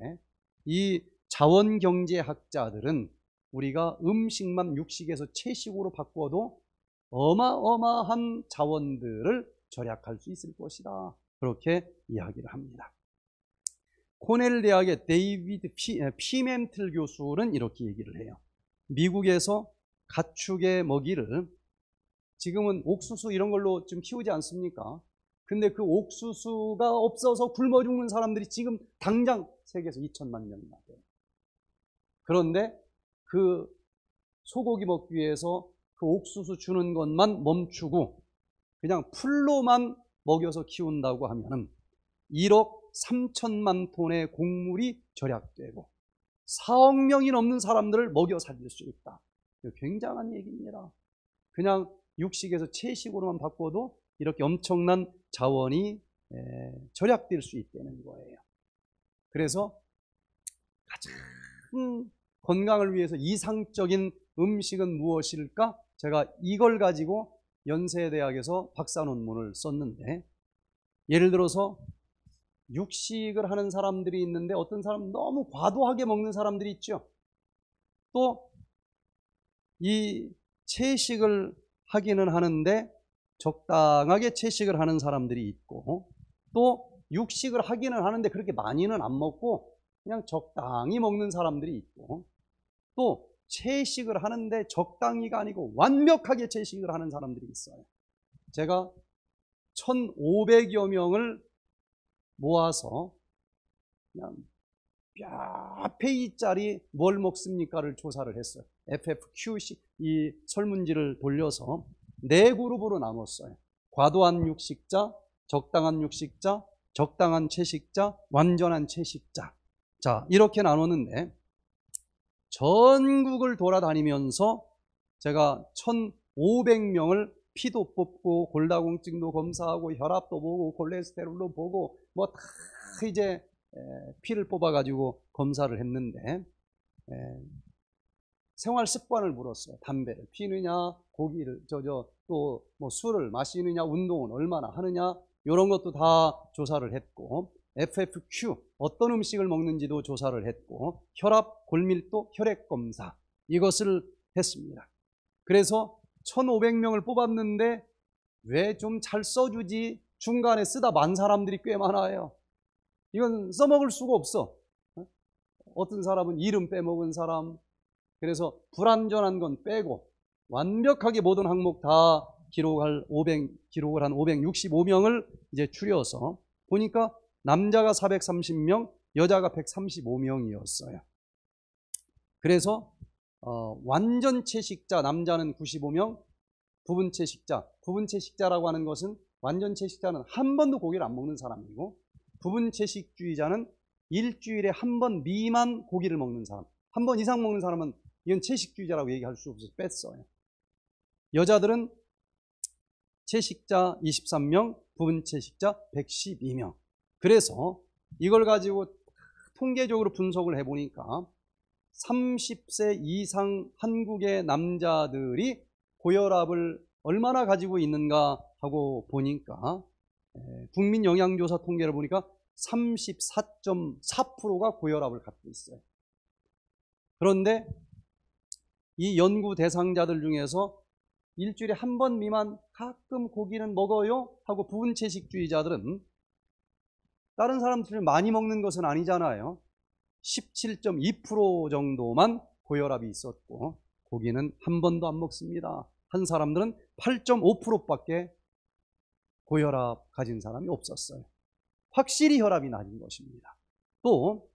이 자원경제학자들은 우리가 음식만 육식에서 채식으로 바꿔도 어마어마한 자원들을 절약할 수 있을 것이다. 그렇게 이야기를 합니다. 코넬 대학의 데이비드 피멘틀 교수는 이렇게 얘기를 해요. 미국에서 가축의 먹이를 지금은 옥수수 이런 걸로 좀 키우지 않습니까? 근데 그 옥수수가 없어서 굶어 죽는 사람들이 지금 당장 세계에서 2천만 명이나 돼요. 그런데 그 소고기 먹기 위해서 그 옥수수 주는 것만 멈추고 그냥 풀로만 먹여서 키운다고 하면은 1억 3천만 톤의 곡물이 절약되고 4억 명이 넘는 사람들을 먹여 살릴 수 있다. 굉장한 얘기입니다. 그냥 육식에서 채식으로만 바꿔도 이렇게 엄청난 자원이 예, 절약될 수 있다는 거예요. 그래서 가장 건강을 위해서 이상적인 음식은 무엇일까? 제가 이걸 가지고 연세대학에서 박사 논문을 썼는데 예를 들어서 육식을 하는 사람들이 있는데 어떤 사람 너무 과도하게 먹는 사람들이 있죠. 또이 채식을 하기는 하는데 적당하게 채식을 하는 사람들이 있고 또 육식을 하기는 하는데 그렇게 많이는 안 먹고 그냥 적당히 먹는 사람들이 있고 또 채식을 하는데 적당히가 아니고 완벽하게 채식을 하는 사람들이 있어요. 제가 1,500여 명을 모아서 그냥 몇페이짜리뭘 먹습니까를 조사를 했어요. FFQC 이 설문지를 돌려서 네 그룹으로 나눴어요. 과도한 육식자, 적당한 육식자, 적당한 채식자, 완전한 채식자. 자, 이렇게 나눴는데 전국을 돌아다니면서 제가 1,500명을 피도 뽑고 골다공증도 검사하고 혈압도 보고 콜레스테롤도 보고 뭐 다 이제 피를 뽑아가지고 검사를 했는데 생활 습관을 물었어요. 담배를 피느냐, 고기를 저저 또뭐 술을 마시느냐, 운동은 얼마나 하느냐 이런 것도 다 조사를 했고 FFQ 어떤 음식을 먹는지도 조사를 했고 혈압, 골밀도, 혈액 검사 이것을 했습니다. 그래서 1,500명을 뽑았는데 왜 좀 잘 써주지 중간에 쓰다 만 사람들이 꽤 많아요. 이건 써먹을 수가 없어. 어? 어떤 사람은 이름 빼먹은 사람, 그래서 불완전한 건 빼고 완벽하게 모든 항목 다 기록할 500 기록을 한 565명을 이제 추려서 보니까 남자가 430명, 여자가 135명이었어요. 그래서 어, 완전 채식자 남자는 95명, 부분 채식자. 부분 채식자라고 하는 것은 완전 채식자는 한 번도 고기를 안 먹는 사람이고 부분 채식주의자는 일주일에 한 번 미만 고기를 먹는 사람. 한 번 이상 먹는 사람은 이건 채식주의자라고 얘기할 수 없어서 뺐어요. 여자들은 채식자 23명, 부분 채식자 112명. 그래서 이걸 가지고 통계적으로 분석을 해보니까 30세 이상 한국의 남자들이 고혈압을 얼마나 가지고 있는가 하고 보니까 국민 영양조사 통계를 보니까 34.4%가 고혈압을 갖고 있어요. 그런데 이 연구 대상자들 중에서 일주일에 한 번 미만 가끔 고기는 먹어요 하고 부은 채식주의자들은 다른 사람들을 많이 먹는 것은 아니잖아요. 17.2% 정도만 고혈압이 있었고 고기는 한 번도 안 먹습니다. 한 사람들은 8.5%밖에 고혈압 가진 사람이 없었어요. 확실히 혈압이 낮은 것입니다. 또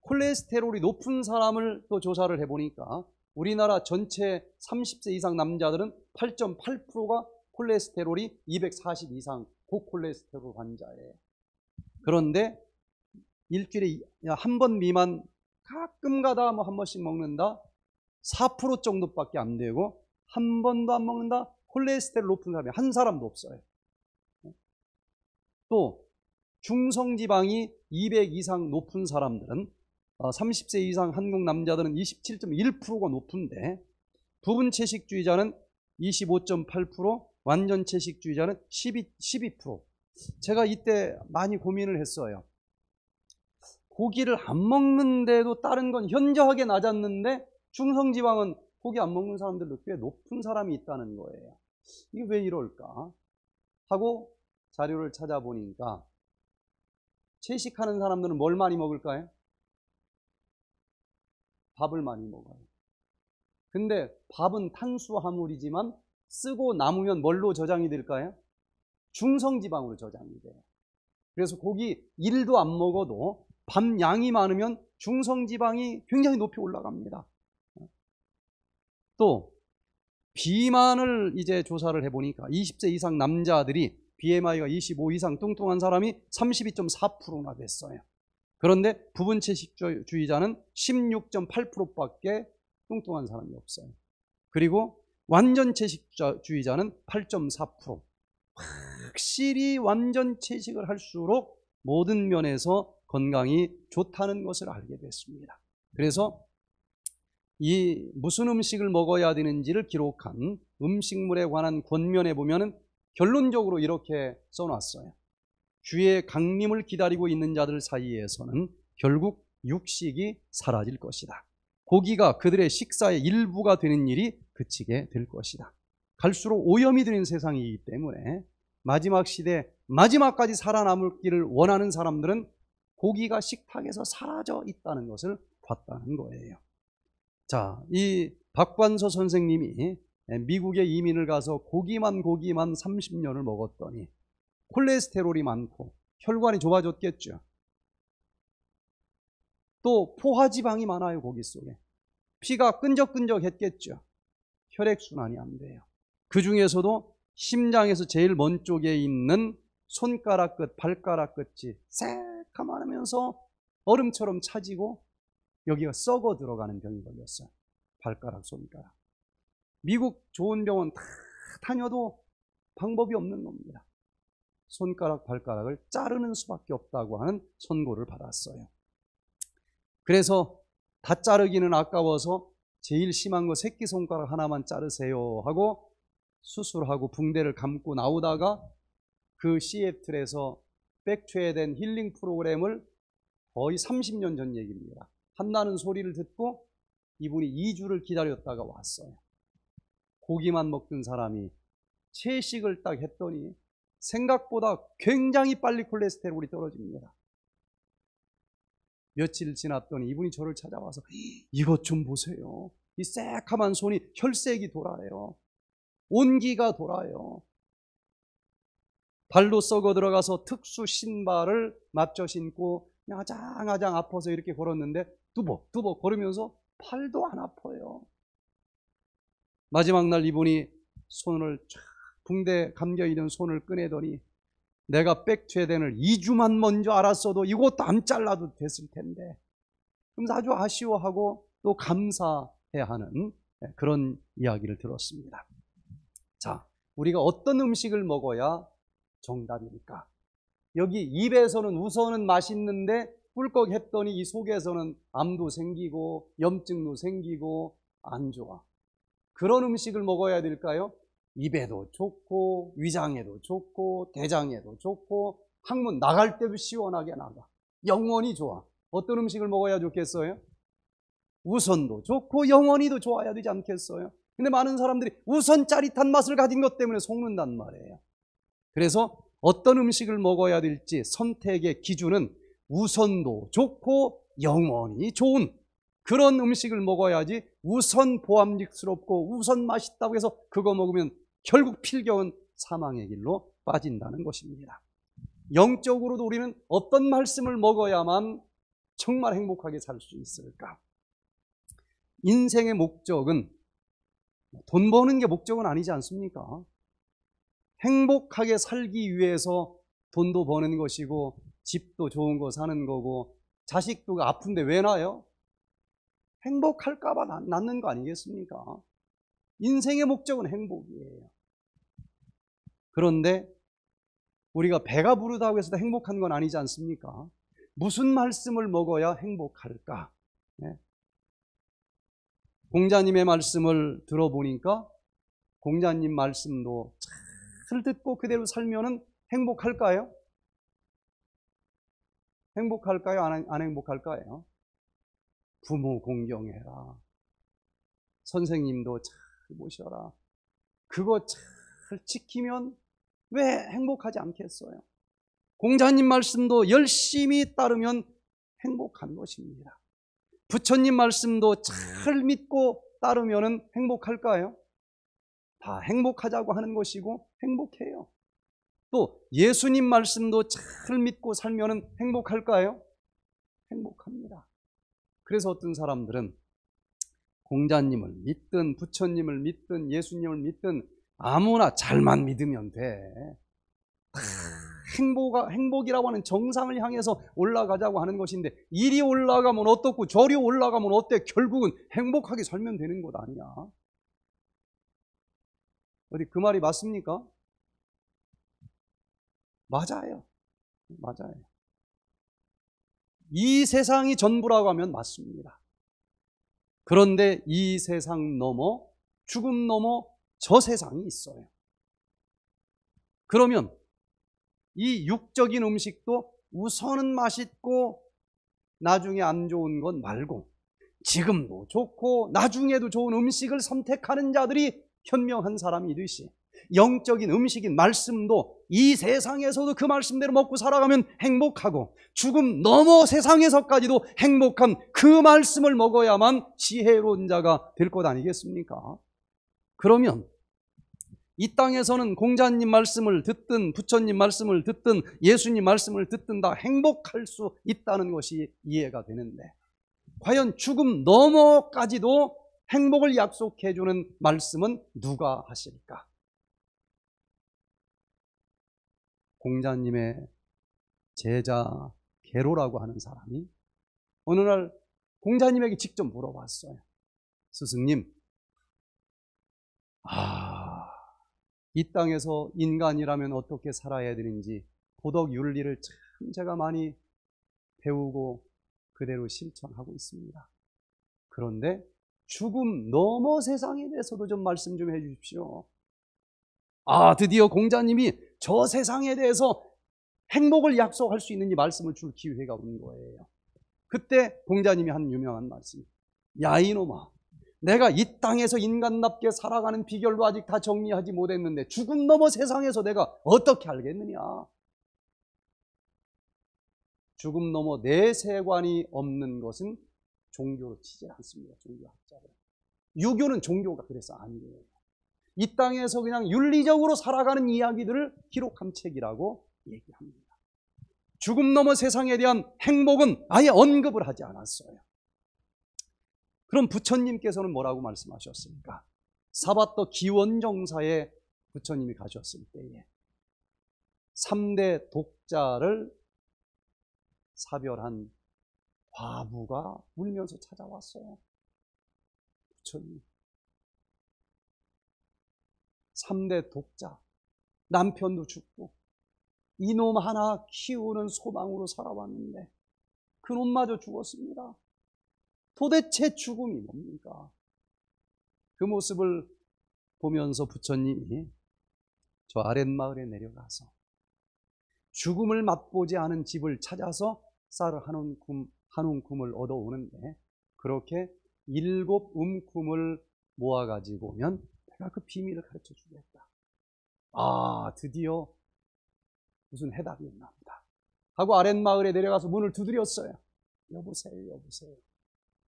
콜레스테롤이 높은 사람을 또 조사를 해보니까 우리나라 전체 30세 이상 남자들은 8.8%가 콜레스테롤이 240 이상 고콜레스테롤 환자예요. 그런데 일주일에 한 번 미만 가끔 가다 뭐 한 번씩 먹는다 4% 정도밖에 안 되고 한 번도 안 먹는다 콜레스테롤 높은 사람이 한 사람도 없어요. 또 중성지방이 200 이상 높은 사람들은 30세 어, 이상 한국 남자들은 27.1%가 높은데 부분 채식주의자는 25.8%, 완전 채식주의자는 12, 12%. 제가 이때 많이 고민을 했어요. 고기를 안 먹는데도 다른 건 현저하게 낮았는데 중성지방은 고기 안 먹는 사람들도 꽤 높은 사람이 있다는 거예요. 이게 왜 이럴까? 하고 자료를 찾아보니까 채식하는 사람들은 뭘 많이 먹을까요? 밥을 많이 먹어요. 근데 밥은 탄수화물이지만 쓰고 남으면 뭘로 저장이 될까요? 중성지방으로 저장이 돼요. 그래서 고기 1도 안 먹어도 밥 양이 많으면 중성지방이 굉장히 높이 올라갑니다. 또 비만을 이제 조사를 해보니까 20세 이상 남자들이 BMI가 25 이상 뚱뚱한 사람이 32.4%나 됐어요. 그런데 부분 채식주의자는 16.8%밖에 뚱뚱한 사람이 없어요. 그리고 완전 채식주의자는 8.4%. 확실히 완전 채식을 할수록 모든 면에서 건강이 좋다는 것을 알게 됐습니다. 그래서 이 무슨 음식을 먹어야 되는지를 기록한 음식물에 관한 권면에 보면은 결론적으로 이렇게 써놨어요. 주의 강림을 기다리고 있는 자들 사이에서는 결국 육식이 사라질 것이다. 고기가 그들의 식사의 일부가 되는 일이 그치게 될 것이다. 갈수록 오염이 되는 세상이기 때문에 마지막 시대 마지막까지 살아남을기를 원하는 사람들은 고기가 식탁에서 사라져 있다는 것을 봤다는 거예요. 자, 이 박관서 선생님이 미국에 이민을 가서 고기만 고기만 30년을 먹었더니 콜레스테롤이 많고 혈관이 좁아졌겠죠. 또 포화지방이 많아요 고기 속에 피가 끈적끈적했겠죠 혈액순환이 안 돼요 그 중에서도 심장에서 제일 먼 쪽에 있는 손가락 끝 발가락 끝이 새까만하면서 얼음처럼 차지고 여기가 썩어 들어가는 병이 걸렸어요 발가락 손가락 미국 좋은 병원 다 다녀도 방법이 없는 겁니다 손가락 발가락을 자르는 수밖에 없다고 하는 선고를 받았어요. 그래서 다 자르기는 아까워서 제일 심한 거 새끼 손가락 하나만 자르세요 하고 수술하고 붕대를 감고 나오다가 그 시애틀에서 백에된 힐링 프로그램을 거의 30년 전 얘기입니다. 한다는 소리를 듣고 이분이 2주를 기다렸다가 왔어요. 고기만 먹던 사람이 채식을 딱 했더니 생각보다 굉장히 빨리 콜레스테롤이 떨어집니다. 며칠 지났더니 이분이 저를 찾아와서 이것 좀 보세요. 이 새카만 손이 혈색이 돌아요. 온기가 돌아요. 발로 썩어 들어가서 특수 신발을 맞춰 신고 아장아장 아파서 이렇게 걸었는데 두벅두벅 걸으면서 팔도 안 아파요. 마지막 날 이분이 손을 쫙 붕대 감겨 있는 손을 꺼내더니 내가 백최된을 2주만 먼저 알았어도 이것도 안 잘라도 됐을 텐데 그러면서 아주 아쉬워하고 또 감사해 야 하는 예, 그런 이야기를 들었습니다. 자, 우리가 어떤 음식을 먹어야 정답입니까? 여기 입에서는 우선은 맛있는데 꿀꺽 했더니 이 속에서는 암도 생기고 염증도 생기고 안 좋아. 그런 음식을 먹어야 될까요? 입에도 좋고 위장에도 좋고 대장에도 좋고 항문 나갈 때도 시원하게 나가. 영원히 좋아. 어떤 음식을 먹어야 좋겠어요? 우선도 좋고 영원히도 좋아야 되지 않겠어요? 근데 많은 사람들이 우선 짜릿한 맛을 가진 것 때문에 속는단 말이에요. 그래서 어떤 음식을 먹어야 될지 선택의 기준은 우선도 좋고 영원히 좋은 그런 음식을 먹어야지 우선 보암직스럽고 우선 맛있다고 해서 그거 먹으면 결국 필겨운 사망의 길로 빠진다는 것입니다. 영적으로도 우리는 어떤 말씀을 먹어야만 정말 행복하게 살 수 있을까? 인생의 목적은 돈 버는 게 목적은 아니지 않습니까? 행복하게 살기 위해서 돈도 버는 것이고 집도 좋은 거 사는 거고 자식도 아픈데 왜나요 행복할까봐 낳는 거 아니겠습니까? 인생의 목적은 행복이에요. 그런데 우리가 배가 부르다고 해서 행복한 건 아니지 않습니까? 무슨 말씀을 먹어야 행복할까? 네? 공자님의 말씀을 들어보니까 공자님 말씀도 잘 듣고 그대로 살면은 행복할까요? 행복할까요? 안, 안 행복할까요? 부모 공경해라. 선생님도 참그 모셔라. 그거 잘 지키면 왜 행복하지 않겠어요? 공자님 말씀도 열심히 따르면 행복한 것입니다. 부처님 말씀도 잘 믿고 따르면 행복할까요? 다 행복하자고 하는 것이고 행복해요. 또 예수님 말씀도 잘 믿고 살면 행복할까요? 행복합니다. 그래서 어떤 사람들은 공자님을 믿든 부처님을 믿든 예수님을 믿든 아무나 잘만 믿으면 돼. 음. 행복, 행복이라고 하는 정상을 향해서 올라가자고 하는 것인데 일이 올라가면 어떻고 저리 올라가면 어때? 결국은 행복하게 살면 되는 것 아니야. 어디 그 말이 맞습니까? 맞아요. 맞아요. 이 세상이 전부라고 하면 맞습니다. 그런데 이 세상 넘어 죽음 넘어 저 세상이 있어요. 그러면 이 육적인 음식도 우선은 맛있고 나중에 안 좋은 건 말고 지금도 좋고 나중에도 좋은 음식을 선택하는 자들이 현명한 사람이듯이 영적인 음식인 말씀도 이 세상에서도 그 말씀대로 먹고 살아가면 행복하고 죽음 넘어 세상에서까지도 행복한 그 말씀을 먹어야만 지혜로운 자가 될 것 아니겠습니까? 그러면 이 땅에서는 공자님 말씀을 듣든 부처님 말씀을 듣든 예수님 말씀을 듣든 다 행복할 수 있다는 것이 이해가 되는데 과연 죽음 넘어까지도 행복을 약속해 주는 말씀은 누가 하실까? 공자님의 제자 개로라고 하는 사람이 어느 날 공자님에게 직접 물어봤어요. 스승님, 아, 이 땅에서 인간이라면 어떻게 살아야 되는지 도덕 윤리를 참 제가 많이 배우고 그대로 실천하고 있습니다. 그런데 죽음 너머 세상에 대해서도 좀 말씀 좀 해주십시오. 아, 드디어 공자님이 저 세상에 대해서 행복을 약속할 수 있는 이 말씀을 줄 기회가 온 거예요. 그때 공자님이 한 유명한 말씀. 야, 이놈아. 내가 이 땅에서 인간답게 살아가는 비결도 아직 다 정리하지 못했는데 죽음 넘어 세상에서 내가 어떻게 알겠느냐. 죽음 넘어 내 세관이 없는 것은 종교로 치지 않습니다. 종교학자를. 유교는 종교가 그래서 아니에요. 이 땅에서 그냥 윤리적으로 살아가는 이야기들을 기록한 책이라고 얘기합니다. 죽음 넘어 세상에 대한 행복은 아예 언급을 하지 않았어요. 그럼 부처님께서는 뭐라고 말씀하셨습니까? 사바터 기원정사에 부처님이 가셨을 때에 3대 독자를 사별한 과부가 울면서 찾아왔어요. 부처님. 3대 독자, 남편도 죽고 이놈 하나 키우는 소망으로 살아왔는데 그놈마저 죽었습니다. 도대체 죽음이 뭡니까? 그 모습을 보면서 부처님이 저 아랫마을에 내려가서 죽음을 맛보지 않은 집을 찾아서 쌀한 움큼, 한 움큼을 얻어오는데 그렇게 일곱 움큼을 모아가지고 오면 내가 그 비밀을 가르쳐 주겠다. 아, 드디어 무슨 해답이 있나 보다. 하고 아랫마을에 내려가서 문을 두드렸어요. 여보세요, 여보세요.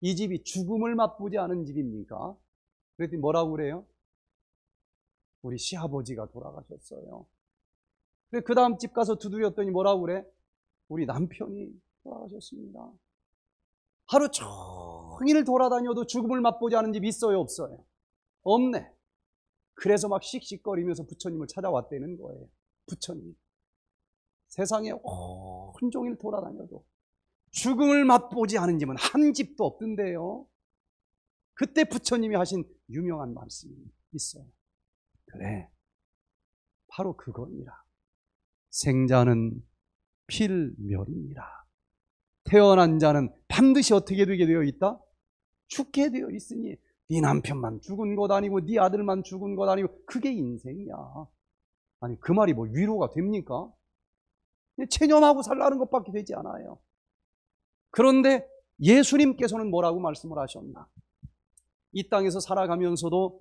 이 집이 죽음을 맛보지 않은 집입니까? 그랬더니 뭐라고 그래요? 우리 시아버지가 돌아가셨어요. 그래, 그 다음 집 가서 두드렸더니 뭐라고 그래? 우리 남편이 돌아가셨습니다. 하루 종일 돌아다녀도 죽음을 맛보지 않은 집 있어요, 없어요? 없네. 그래서 막 씩씩거리면서 부처님을 찾아왔다는 거예요. 부처님. 세상에 온종일 어. 돌아다녀도 죽음을 맛보지 않은 집은 한 집도 없던데요. 그때 부처님이 하신 유명한 말씀이 있어요. 그래. 바로 그거니라. 생자는 필멸이니라. 태어난 자는 반드시 어떻게 되게 되어 있다? 죽게 되어 있으니 네 남편만 죽은 것 아니고 네 아들만 죽은 것 아니고 그게 인생이야. 아니 그 말이 뭐 위로가 됩니까? 예, 체념하고 살라는 것밖에 되지 않아요. 그런데 예수님께서는 뭐라고 말씀을 하셨나? 이 땅에서 살아가면서도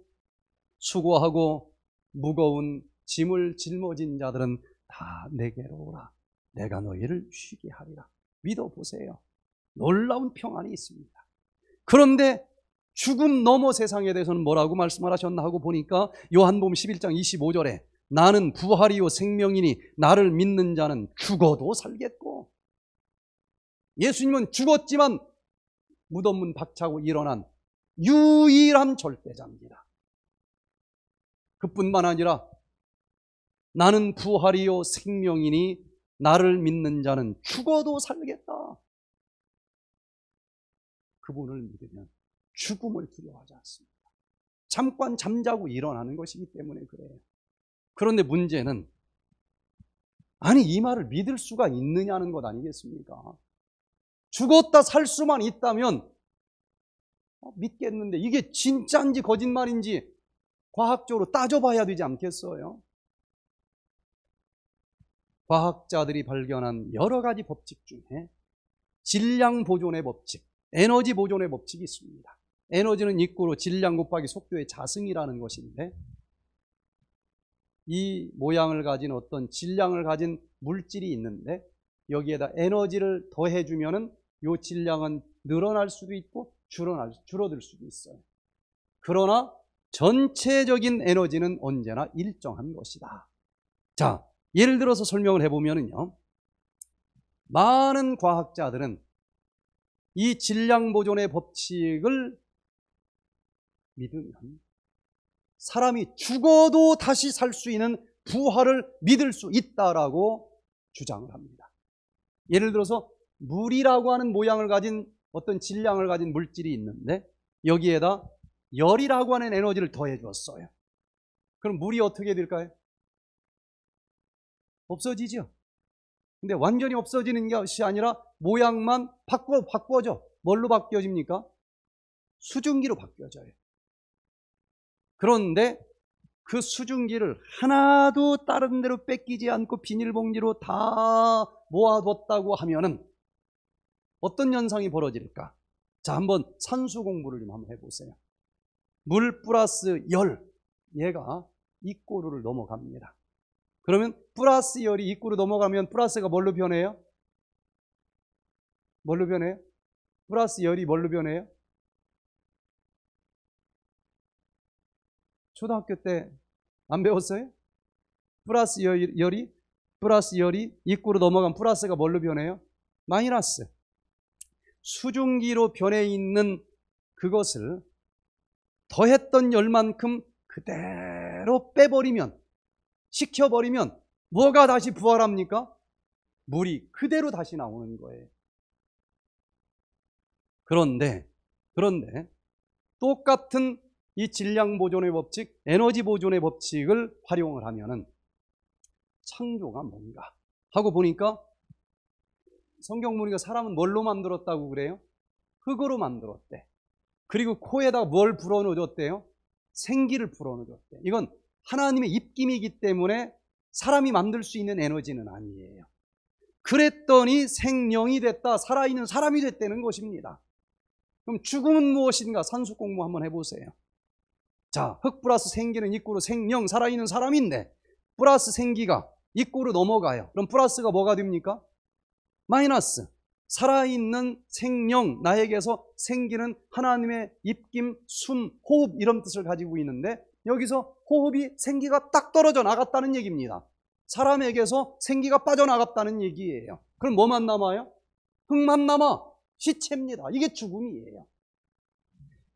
수고하고 무거운 짐을 짊어진 자들은 다 내게로 오라. 내가 너희를 쉬게 하리라. 믿어보세요. 놀라운 평안이 있습니다. 그런데 죽음 넘어 세상에 대해서는 뭐라고 말씀을 하셨나 하고 보니까 요한봄음 11장 25절에 나는 부활이요 생명이니 나를 믿는 자는 죽어도 살겠고 예수님은 죽었지만 무덤문 박차고 일어난 유일한 절대자입니다. 그뿐만 아니라 나는 부활이요 생명이니 나를 믿는 자는 죽어도 살겠다. 그분을 믿으면 죽음을 두려워하지 않습니다. 잠깐 잠자고 일어나는 것이기 때문에 그래요. 그런데 문제는 아니 이 말을 믿을 수가 있느냐는 것 아니겠습니까? 죽었다 살 수만 있다면 어, 믿겠는데 이게 진짜인지 거짓말인지 과학적으로 따져봐야 되지 않겠어요? 과학자들이 발견한 여러 가지 법칙 중에 질량 보존의 법칙, 에너지 보존의 법칙이 있습니다. 에너지는 입구로 질량 곱하기 속도의 자승이라는 것인데 이 모양을 가진 어떤 질량을 가진 물질이 있는데 여기에다 에너지를 더해주면은 요 질량은 늘어날 수도 있고 줄어날, 줄어들 수도 있어요. 그러나 전체적인 에너지는 언제나 일정한 것이다. 자, 예를 들어서 설명을 해보면요 많은 과학자들은 이 질량 보존의 법칙을 믿으면 사람이 죽어도 다시 살 수 있는 부활을 믿을 수 있다라고 주장을 합니다. 예를 들어서 물이라고 하는 모양을 가진 어떤 질량을 가진 물질이 있는데 여기에다 열이라고 하는 에너지를 더해 주었어요. 그럼 물이 어떻게 될까요? 없어지죠. 근데 완전히 없어지는 것이 아니라 모양만 바꿔 바꿔져. 뭘로 바뀌어집니까? 수증기로 바뀌어져요. 그런데 그 수증기를 하나도 다른 데로 뺏기지 않고 비닐봉지로 다 모아뒀다고 하면은 어떤 현상이 벌어질까? 자, 한번 산수 공부를 좀 한번 해보세요. 물 플러스 열, 얘가 입꼬르를 넘어갑니다. 그러면 플러스 열이 입꼬르 넘어가면 플러스가 뭘로 변해요? 뭘로 변해요? 플러스 열이 뭘로 변해요? 초등학교 때 안 배웠어요? 플러스 열이 플러스 열이 입구로 넘어간 플러스가 뭘로 변해요? 마이너스. 수증기로 변해 있는 그것을 더했던 열만큼 그대로 빼버리면 식혀버리면 뭐가 다시 부활합니까? 물이 그대로 다시 나오는 거예요. 그런데 그런데 똑같은 이 질량 보존의 법칙, 에너지 보존의 법칙을 활용을 하면은 창조가 뭔가 하고 보니까 성경 보니까 사람은 뭘로 만들었다고 그래요? 흙으로 만들었대. 그리고 코에다 뭘 불어넣어줬대요? 생기를 불어넣어줬대. 이건 하나님의 입김이기 때문에 사람이 만들 수 있는 에너지는 아니에요. 그랬더니 생명이 됐다, 살아있는 사람이 됐다는 것입니다. 그럼 죽음은 무엇인가? 산수 공부 한번 해보세요. 자, 흙 플러스 생기는 입구로 생명, 살아있는 사람인데네 플러스 생기가 입구로 넘어가요. 그럼 플러스가 뭐가 됩니까? 마이너스. 살아있는 생명, 나에게서 생기는 하나님의 입김, 숨, 호흡 이런 뜻을 가지고 있는데 여기서 호흡이 생기가 딱 떨어져 나갔다는 얘기입니다. 사람에게서 생기가 빠져나갔다는 얘기예요. 그럼 뭐만 남아요? 흙만 남아. 시체입니다. 이게 죽음이에요.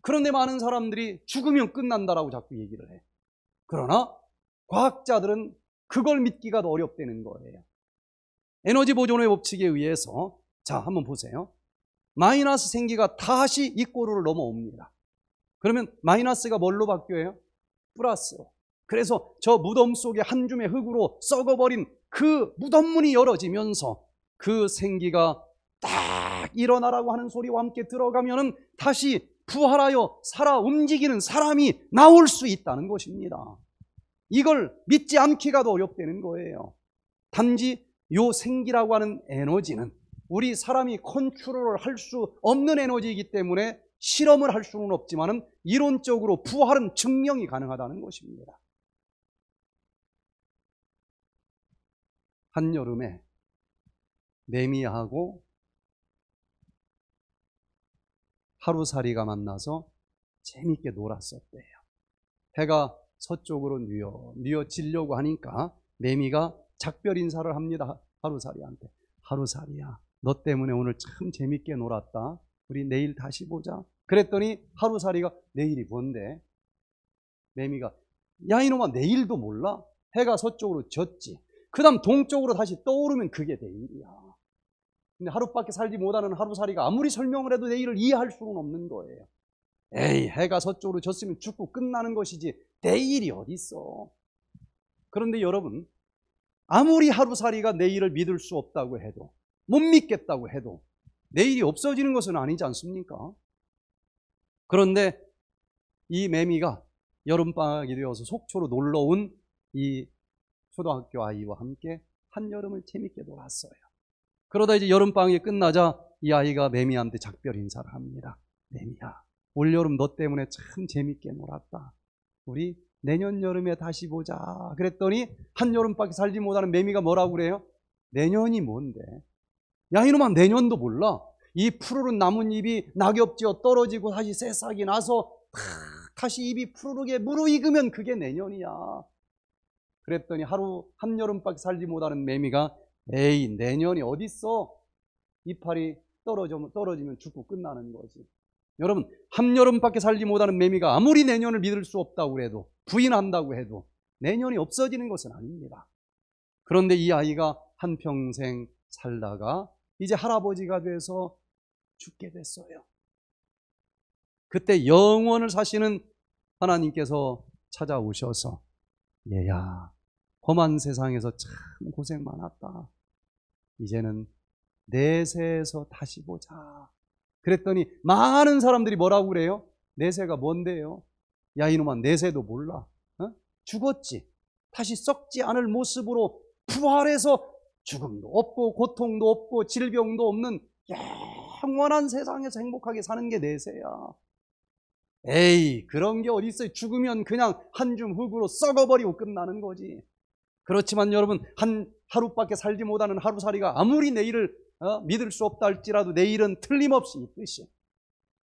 그런데 많은 사람들이 죽으면 끝난다라고 자꾸 얘기를 해. 그러나 과학자들은 그걸 믿기가 더 어렵다는 거예요. 에너지 보존의 법칙에 의해서 자, 한번 보세요. 마이너스 생기가 다시 이 꼬루를 넘어옵니다. 그러면 마이너스가 뭘로 바뀌어요? 플러스로. 그래서 저 무덤 속에 한 줌의 흙으로 썩어버린 그 무덤문이 열어지면서 그 생기가 딱 일어나라고 하는 소리와 함께 들어가면은 다시 부활하여 살아 움직이는 사람이 나올 수 있다는 것입니다. 이걸 믿지 않기가 더 어렵다는 거예요. 단지 요 생기라고 하는 에너지는 우리 사람이 컨트롤을 할 수 없는 에너지이기 때문에 실험을 할 수는 없지만 이론적으로 부활은 증명이 가능하다는 것입니다. 한여름에 매미하고 하루살이가 만나서 재밌게 놀았었대요. 해가 서쪽으로 뉘어 뉘어지려고 하니까 매미가 작별 인사를 합니다. 하루살이한테 하루살이야 너 때문에 오늘 참 재밌게 놀았다. 우리 내일 다시 보자. 그랬더니 하루살이가 내일이 뭔데? 매미가 야 이놈아 내일도 몰라? 해가 서쪽으로 졌지. 그 다음 동쪽으로 다시 떠오르면 그게 내일이야. 근데 하루밖에 살지 못하는 하루살이가 아무리 설명을 해도 내일을 이해할 수는 없는 거예요. 에이, 해가 서쪽으로 졌으면 죽고 끝나는 것이지 내일이 어디 어 그런데 여러분, 아무리 하루살이가 내일을 믿을 수 없다고 해도 못 믿겠다고 해도 내일이 없어지는 것은 아니지 않습니까? 그런데 이 매미가 여름방학이 되어서 속초로 놀러온 이 초등학교 아이와 함께 한여름을 재밌게 놀았어요. 그러다 이제 여름방학이 끝나자 이 아이가 매미한테 작별 인사를 합니다. 매미야, 올여름 너 때문에 참 재밌게 놀았다. 우리 내년 여름에 다시 보자. 그랬더니 한여름밖에 살지 못하는 매미가 뭐라고 그래요? 내년이 뭔데? 야, 이놈아, 내년도 몰라. 이 푸르른 나뭇잎이 낙엽지어 떨어지고 다시 새싹이 나서 다시 입이 푸르르게 무르익으면 그게 내년이야. 그랬더니 하루 한여름밖에 살지 못하는 매미가 에이 내년이 어딨어 이파리 떨어지면, 떨어지면 죽고 끝나는 거지 여러분 한여름밖에 살지 못하는 매미가 아무리 내년을 믿을 수 없다고 해도 부인한다고 해도 내년이 없어지는 것은 아닙니다 그런데 이 아이가 한평생 살다가 이제 할아버지가 돼서 죽게 됐어요 그때 영원을 사시는 하나님께서 찾아오셔서 얘야 험한 세상에서 참 고생 많았다. 이제는 내세에서 다시 보자. 그랬더니 많은 사람들이 뭐라고 그래요? 내세가 뭔데요? 야 이놈아 내세도 몰라. 어? 죽었지. 다시 썩지 않을 모습으로 부활해서 죽음도 없고 고통도 없고 질병도 없는 영원한 세상에서 행복하게 사는 게 내세야. 에이 그런 게어딨어요 죽으면 그냥 한 줌 흙으로 썩어버리고 끝나는 거지. 그렇지만 여러분 한 하루밖에 살지 못하는 하루살이가 아무리 내일을 어? 믿을 수 없다 할지라도 내일은 틀림없이 있듯이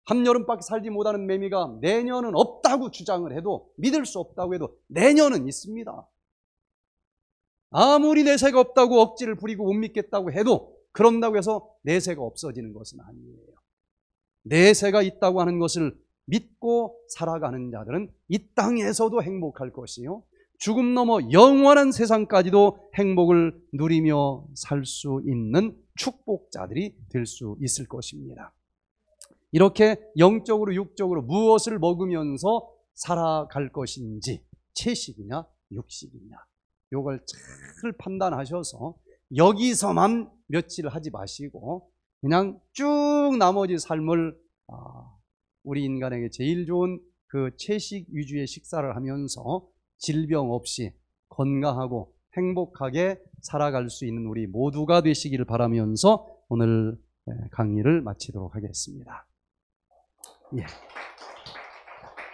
한여름밖에 살지 못하는 매미가 내년은 없다고 주장을 해도 믿을 수 없다고 해도 내년은 있습니다. 아무리 내세가 없다고 억지를 부리고 못 믿겠다고 해도 그런다고 해서 내세가 없어지는 것은 아니에요. 내세가 있다고 하는 것을 믿고 살아가는 자들은 이 땅에서도 행복할 것이요. 죽음 넘어 영원한 세상까지도 행복을 누리며 살 수 있는 축복자들이 될 수 있을 것입니다. 이렇게 영적으로 육적으로 무엇을 먹으면서 살아갈 것인지 채식이냐 육식이냐 요걸 잘 판단하셔서 여기서만 며칠 하지 마시고 그냥 쭉 나머지 삶을 아, 우리 인간에게 제일 좋은 그 채식 위주의 식사를 하면서 질병 없이 건강하고 행복하게 살아갈 수 있는 우리 모두가 되시기를 바라면서 오늘 예, 강의를 마치도록 하겠습니다. 예.